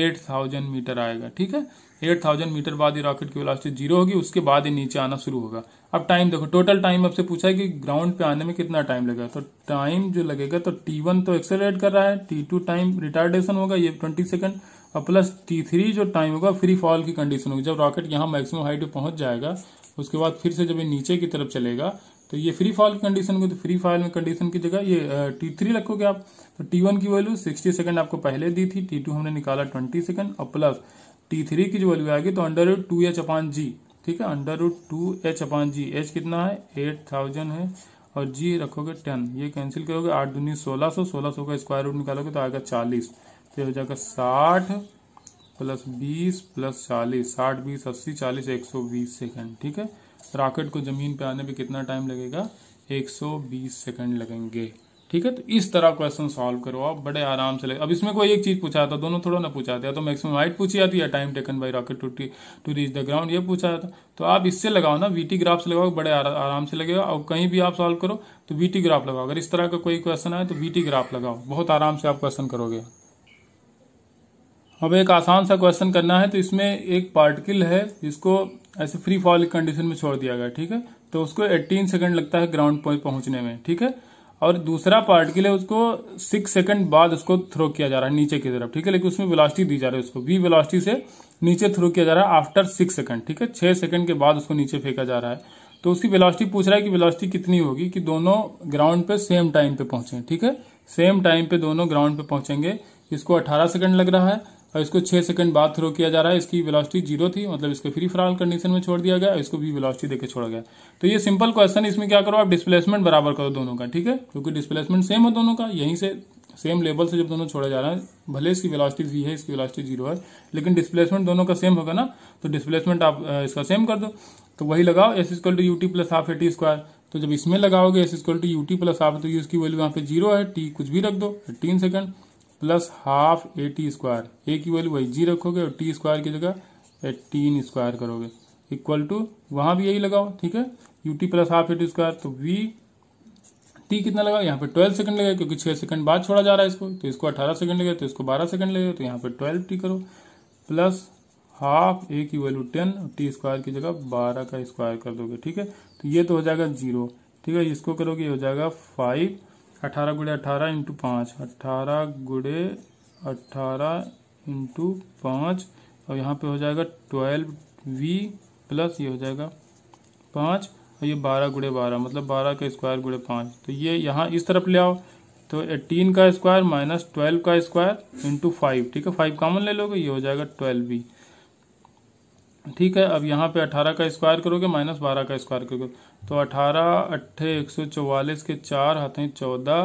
एट थाउजेंड मीटर आएगा ठीक है एट थाउजेंड मीटर बाद ही रॉकेट की वेलोसिटी जीरो होगी उसके बाद ही नीचे आना शुरू होगा अब टाइम देखो टोटल टाइम आपसे पूछा है कि ग्राउंड पे आने में कितना टाइम लगेगा तो टाइम जो लगेगा तो टी वन तो एक्सेलरेट कर रहा है टी टू टाइम रिटार्डेशन होगा ये ट्वेंटी सेकंड और प्लस टी थ्री जो टाइम होगा फ्री फॉल की कंडीशन होगी जब रॉकेट यहाँ मैक्सिमम हाइट पे पहुंच जाएगा उसके बाद फिर से जब ये नीचे की तरफ चलेगा तो ये फ्री फॉल की कंडीशन होगी तो फ्री फॉल में कंडीशन की जगह ये टी थ्री रखोगे आप तो टी वन की वैल्यू सिक्सटी सेकेंड आपको पहले दी थी टी टू हमने निकाला ट्वेंटी सेकंड और प्लस टी थ्री की जो वैल्यू आएगी तो under root two H upon G ठीक है under root two H upon G H कितना है एट थाउजेंड है और जी रखोगे टेन ये कैंसिल करोगे आठ दूनी सोलह सौ सोलह सौ का स्क्वायर रूट निकालोगे तो आएगा चालीस तो हो जाएगा साठ प्लस बीस प्लस चालीस साठ बीस अस्सी चालीस एक सौ बीस सेकेंड ठीक है राकेट को जमीन पे आने में कितना टाइम लगेगा एक सौ बीस सेकेंड लगेंगे ठीक है तो इस तरह क्वेश्चन सॉल्व करो आप बड़े आराम से लगे अब इसमें कोई एक चीज पूछा था दोनों थोड़ा ना पूछा था तो मैक्सिमम हाइट पूछी जाती है time taken by rocket to T two reach the ground ये पूछा था तो आप इससे लगाओ ना वीटी ग्राफ से लगाओ बड़े आराम से लगेगा और कहीं भी आप सॉल्व करो तो वीटी ग्राफ लगाओ अगर इस तरह का कोई क्वेश्चन आए तो वीटी ग्राफ लगाओ बहुत आराम से आप क्वेश्चन करोगे अब एक आसान सा क्वेश्चन करना है तो इसमें एक पार्टिकल है जिसको ऐसे फ्री फॉल कंडीशन में छोड़ दिया गया ठीक है तो उसको 18 सेकंड लगता है ग्राउंड पर पहुंचने में ठीक है और दूसरा पार्टिकल है उसको सिक्स सेकंड बाद उसको थ्रो किया जा रहा है नीचे की तरफ ठीक है लेकिन उसमें वेलोसिटी दी जा रही है उसको वी वेलोसिटी से नीचे थ्रो किया जा रहा है आफ्टर सिक्स सेकंड ठीक है छह सेकंड के बाद उसको नीचे फेंका जा रहा है तो उसकी वेलोसिटी पूछ रहा है कि वेलोसिटी कितनी होगी कि दोनों ग्राउंड पे सेम टाइम पे पहुंचे ठीक है सेम टाइम पे दोनों ग्राउंड पे पहुंचेंगे इसको 18 सेकंड लग रहा है और इसको छह सेकंड बाद थ्रो किया जा रहा है इसकी वेलोसिटी जीरो थी मतलब इसको फ्री फ्रॉल कंडीशन में छोड़ दिया गया इसको भी वेलोसिटी देकर छोड़ा गया तो ये सिंपल क्वेश्चन इसमें क्या करो आप डिस्प्लेसमेंट बराबर करो दोनों का ठीक है क्योंकि डिस्प्लेसमेंट सेम है दोनों का यहीं से सेम लेवल से जब दोनों छोड़ा जा रहा है भले इसकी वेलोसिटी थ्री है इसकी वेलोसिटी जीरो है लेकिन डिस्प्लेसमेंट दोनों का सेम होगा ना तो डिस्प्लेसमेंट आप इसका सेम कर दो तो वही लगाओ S equal to U T plus half A T square तो जब इसमें लगाओगे S equal to U T plus half तो इसकी वैल्यू यहाँ पे जीरो है टी कुछ भी रख दो तीन second plus half A T square A की वैल्यू वही जी रखोगे और टी स्क्वायर की जगह एटीन स्क्वायर करोगे इक्वल टू वहां भी यही लगाओ ठीक है U T plus half A T square तो वी टी कितना लगा यहाँ पे ट्वेल्व सेकंड लगेगा क्योंकि छह सेकंड बाद छोड़ा जा रहा है इसको तो इसको अठारह सेकंड लगेगा तो इसको बारह सेकंड लगेगा तो यहाँ पे ट्वेल्व टी करो प्लस हाफ ए की वैल्यू टेन टी स्क्वायर की जगह बारह का स्क्वायर कर दोगे ठीक है तो ये तो हो जाएगा जीरो ठीक है इसको करोगे हो जाएगा फाइव अठारह गुड़े अठारह इंटू पाँच अठारह गुड़े अठारह इंटू पाँच और यहाँ पे हो जाएगा ट्वेल्व वी प्लस ये हो जाएगा पाँच और ये बारह गुड़े बारह मतलब बारह का स्क्वायर गुड़े पाँच तो ये यहाँ इस तरफ ले आओ तो एटीन का स्क्वायर माइनस ट्वेल्व का स्क्वायर इंटू फाइव ठीक है फाइव कॉमन ले लोगे ये हो जाएगा ट्वेल्व बी ठीक है अब यहाँ पे अठारह का स्क्वायर करोगे माइनस बारह का स्क्वायर करोगे तो अठारह अट्ठे एक सौ चौवालीस के चार हैं चौदह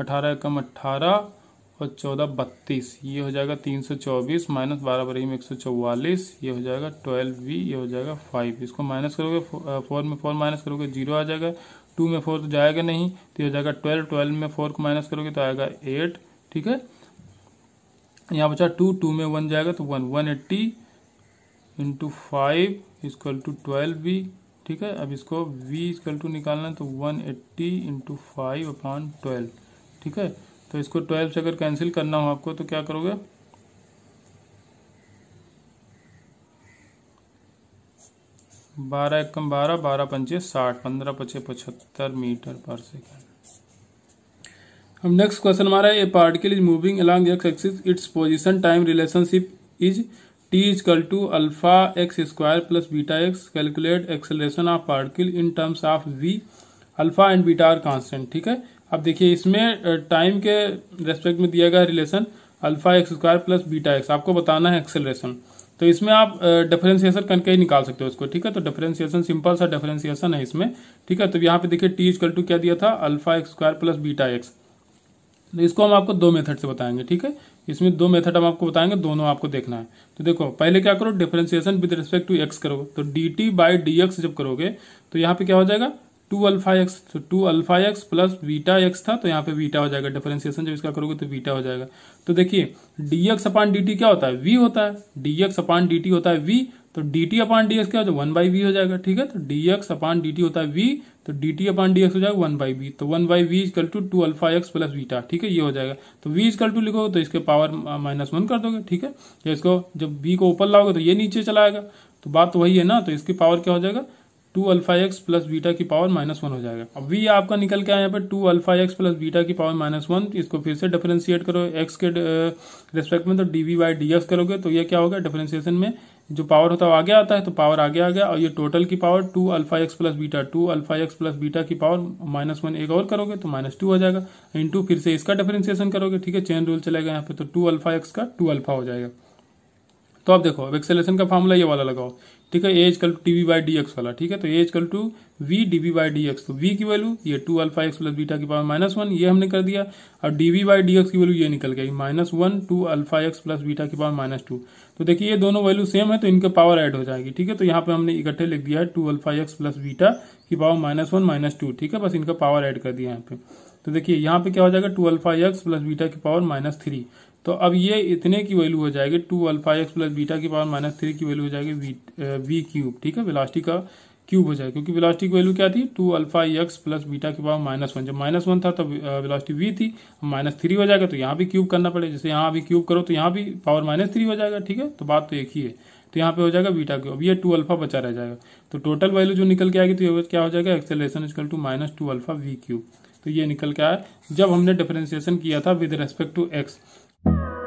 अठारह एकम अट्ठारह और चौदह बत्तीस ये हो जाएगा तीन सौ चौबीस माइनस बारह बरही में एक सौ चौवालीस ये हो जाएगा ट्वेल्व बी ये हो जाएगा फाइव इसको माइनस करोगे फोर में फोर माइनस करोगे जीरो आ जाएगा टू में फोर तो जाएगा नहीं तो ये हो जाएगा ट्वेल्व ट्वेल्व में फोर को माइनस करोगे तो आएगा एट ठीक है यहाँ बचा टू टू में वन जाएगा तो one one eighty into five equal to twelve B ठीक है अब इसको v इजकल टू निकालना तो 180 eighty into five upon twelve ठीक है तो इसको ट्वेल्व से अगर कैंसिल करना हो आपको तो क्या करोगे बारह एकम बारह बारह पंचे साठ पंद्रह पचे पचहत्तर मीटर पर सेकेंड अब नेक्स्ट क्वेश्चन हमारा a particle is moving along X axis its position time relationship is T is equal to alpha X square plus beta X calculate acceleration of particle in terms of V alpha and beta are constant ठीक है अब देखिए इसमें time के respect में दिया गया relation alpha X square plus beta X आपको बताना है एक्सेलरेशन तो इसमें आप डिफरेंशिएशन करके ही निकाल सकते हो उसको ठीक है तो डिफरेंशिएशन सिंपल सा डिफरेंशिएशन है इसमें ठीक है तो यहाँ पे देखिए टी इजकल टू क्या दिया था alpha X square plus beta X इसको हम आपको दो मेथड से बताएंगे ठीक है इसमें दो मेथड हम आपको बताएंगे दोनों आपको देखना है तो देखो पहले क्या करो differentiation with respect to X करो तो D T by D X जब करोगे तो यहाँ पे क्या हो जाएगा टू अल्फा एक्स तो two alpha x plus beta X था तो यहाँ पे बीटा हो जाएगा डिफरेंशिएशन जब इसका करोगे तो बीटा हो जाएगा तो देखिए डी एक्स अपान डी क्या होता है वी होता है डी एक्स अपान डी होता है वी तो D T upon D X क्या होता है वन बाई वी हो जाएगा ठीक है तो डी एक्स अपान डी होता है वी तो D T upon D X हो जाएगा वन बाई वी तो one by V is equal to two alpha x plus beta ठीक है ये हो जाएगा तो वी इजकल टू लिखोगे तो इसके पावर माइनस वन कर दोगे ठीक है इसको जब वी को ऊपर लाओगे तो ये नीचे चलाएगा तो बात वही है ना तो इसकी पावर क्या हो जाएगा two alpha x plus beta की पावर माइनस वन हो जाएगा अब वी आपका निकल के आया पर two alpha x plus beta की पावर माइनस वन तो इसको फिर से डिफ्रेंशिएट करो एक्स के रिस्पेक्ट में तो डी वी बाई करोगे तो यह क्या होगा डिफ्रेंसिएशन में जो पावर होता है आगे आता है तो पावर आगे आ गया और ये टोटल की power two alpha x plus beta two alpha x plus beta की पावर माइनस वन एक और करोगे तो माइनस टू हो जाएगा इंटू फिर से इसका डिफरेंशिएशन करोगे ठीक है चेन रूल चलेगा यहाँ पे तो टू अल्फा एक्स का टू अल्फा हो जाएगा तो अब देखो अब एक्सेलेशन का फॉर्मूला ये वाला लगाओ ठीक है equal to d v by D x वाला ठीक है तो equal to v d v by D x तो वी की वैल्यू ये two alpha x plus beta की पावर माइनस वन ये हमने कर दिया और d v by D x की वैल्यू ये निकल गई minus one two alpha x plus beta की पावर माइनस टू तो देखिए ये दोनों वैल्यू सेम है तो इनके पावर एड हो जाएगी ठीक है तो यहाँ पे हमने इकट्ठे लिख दिया है two alpha x plus beta की power minus one minus two ठीक है बस इनका पावर एड कर दिया यहाँ पे तो देखिए यहाँ पे क्या हो जाएगा two alpha x plus beta की पावर माइनस थ्री तो अब ये इतने की वैल्यू हो जाएगी two alpha x plus beta की पावर माइनस थ्री की वैल्यू हो जाएगी वी वी क्यूब ठीक है विलास्टिक का क्यूब हो जाएगा क्योंकि विलास्टिक वैल्यू क्या थी two alpha x plus beta की पावर माइनस वन जब माइनस वन था तब विलास्टिक वी थी माइनस थ्री हो जाएगा तो यहाँ भी क्यूब करना पड़ेगा जैसे यहाँ अभी क्यूब करो तो यहाँ भी पावर माइनस थ्री हो जाएगा ठीक है तो बात तो एक ही है तो यहाँ पे हो जाएगा बीटा क्यूब ये टू अल्फा बचा रह जाएगा तो टोटल वैल्यू जो निकल के आएगी तो क्या हो जाएगा acceleration equal to minus two alpha v cube तो ये निकल के आया जब हमने डिफ्रेंसिएशन किया था with respect to x Bye.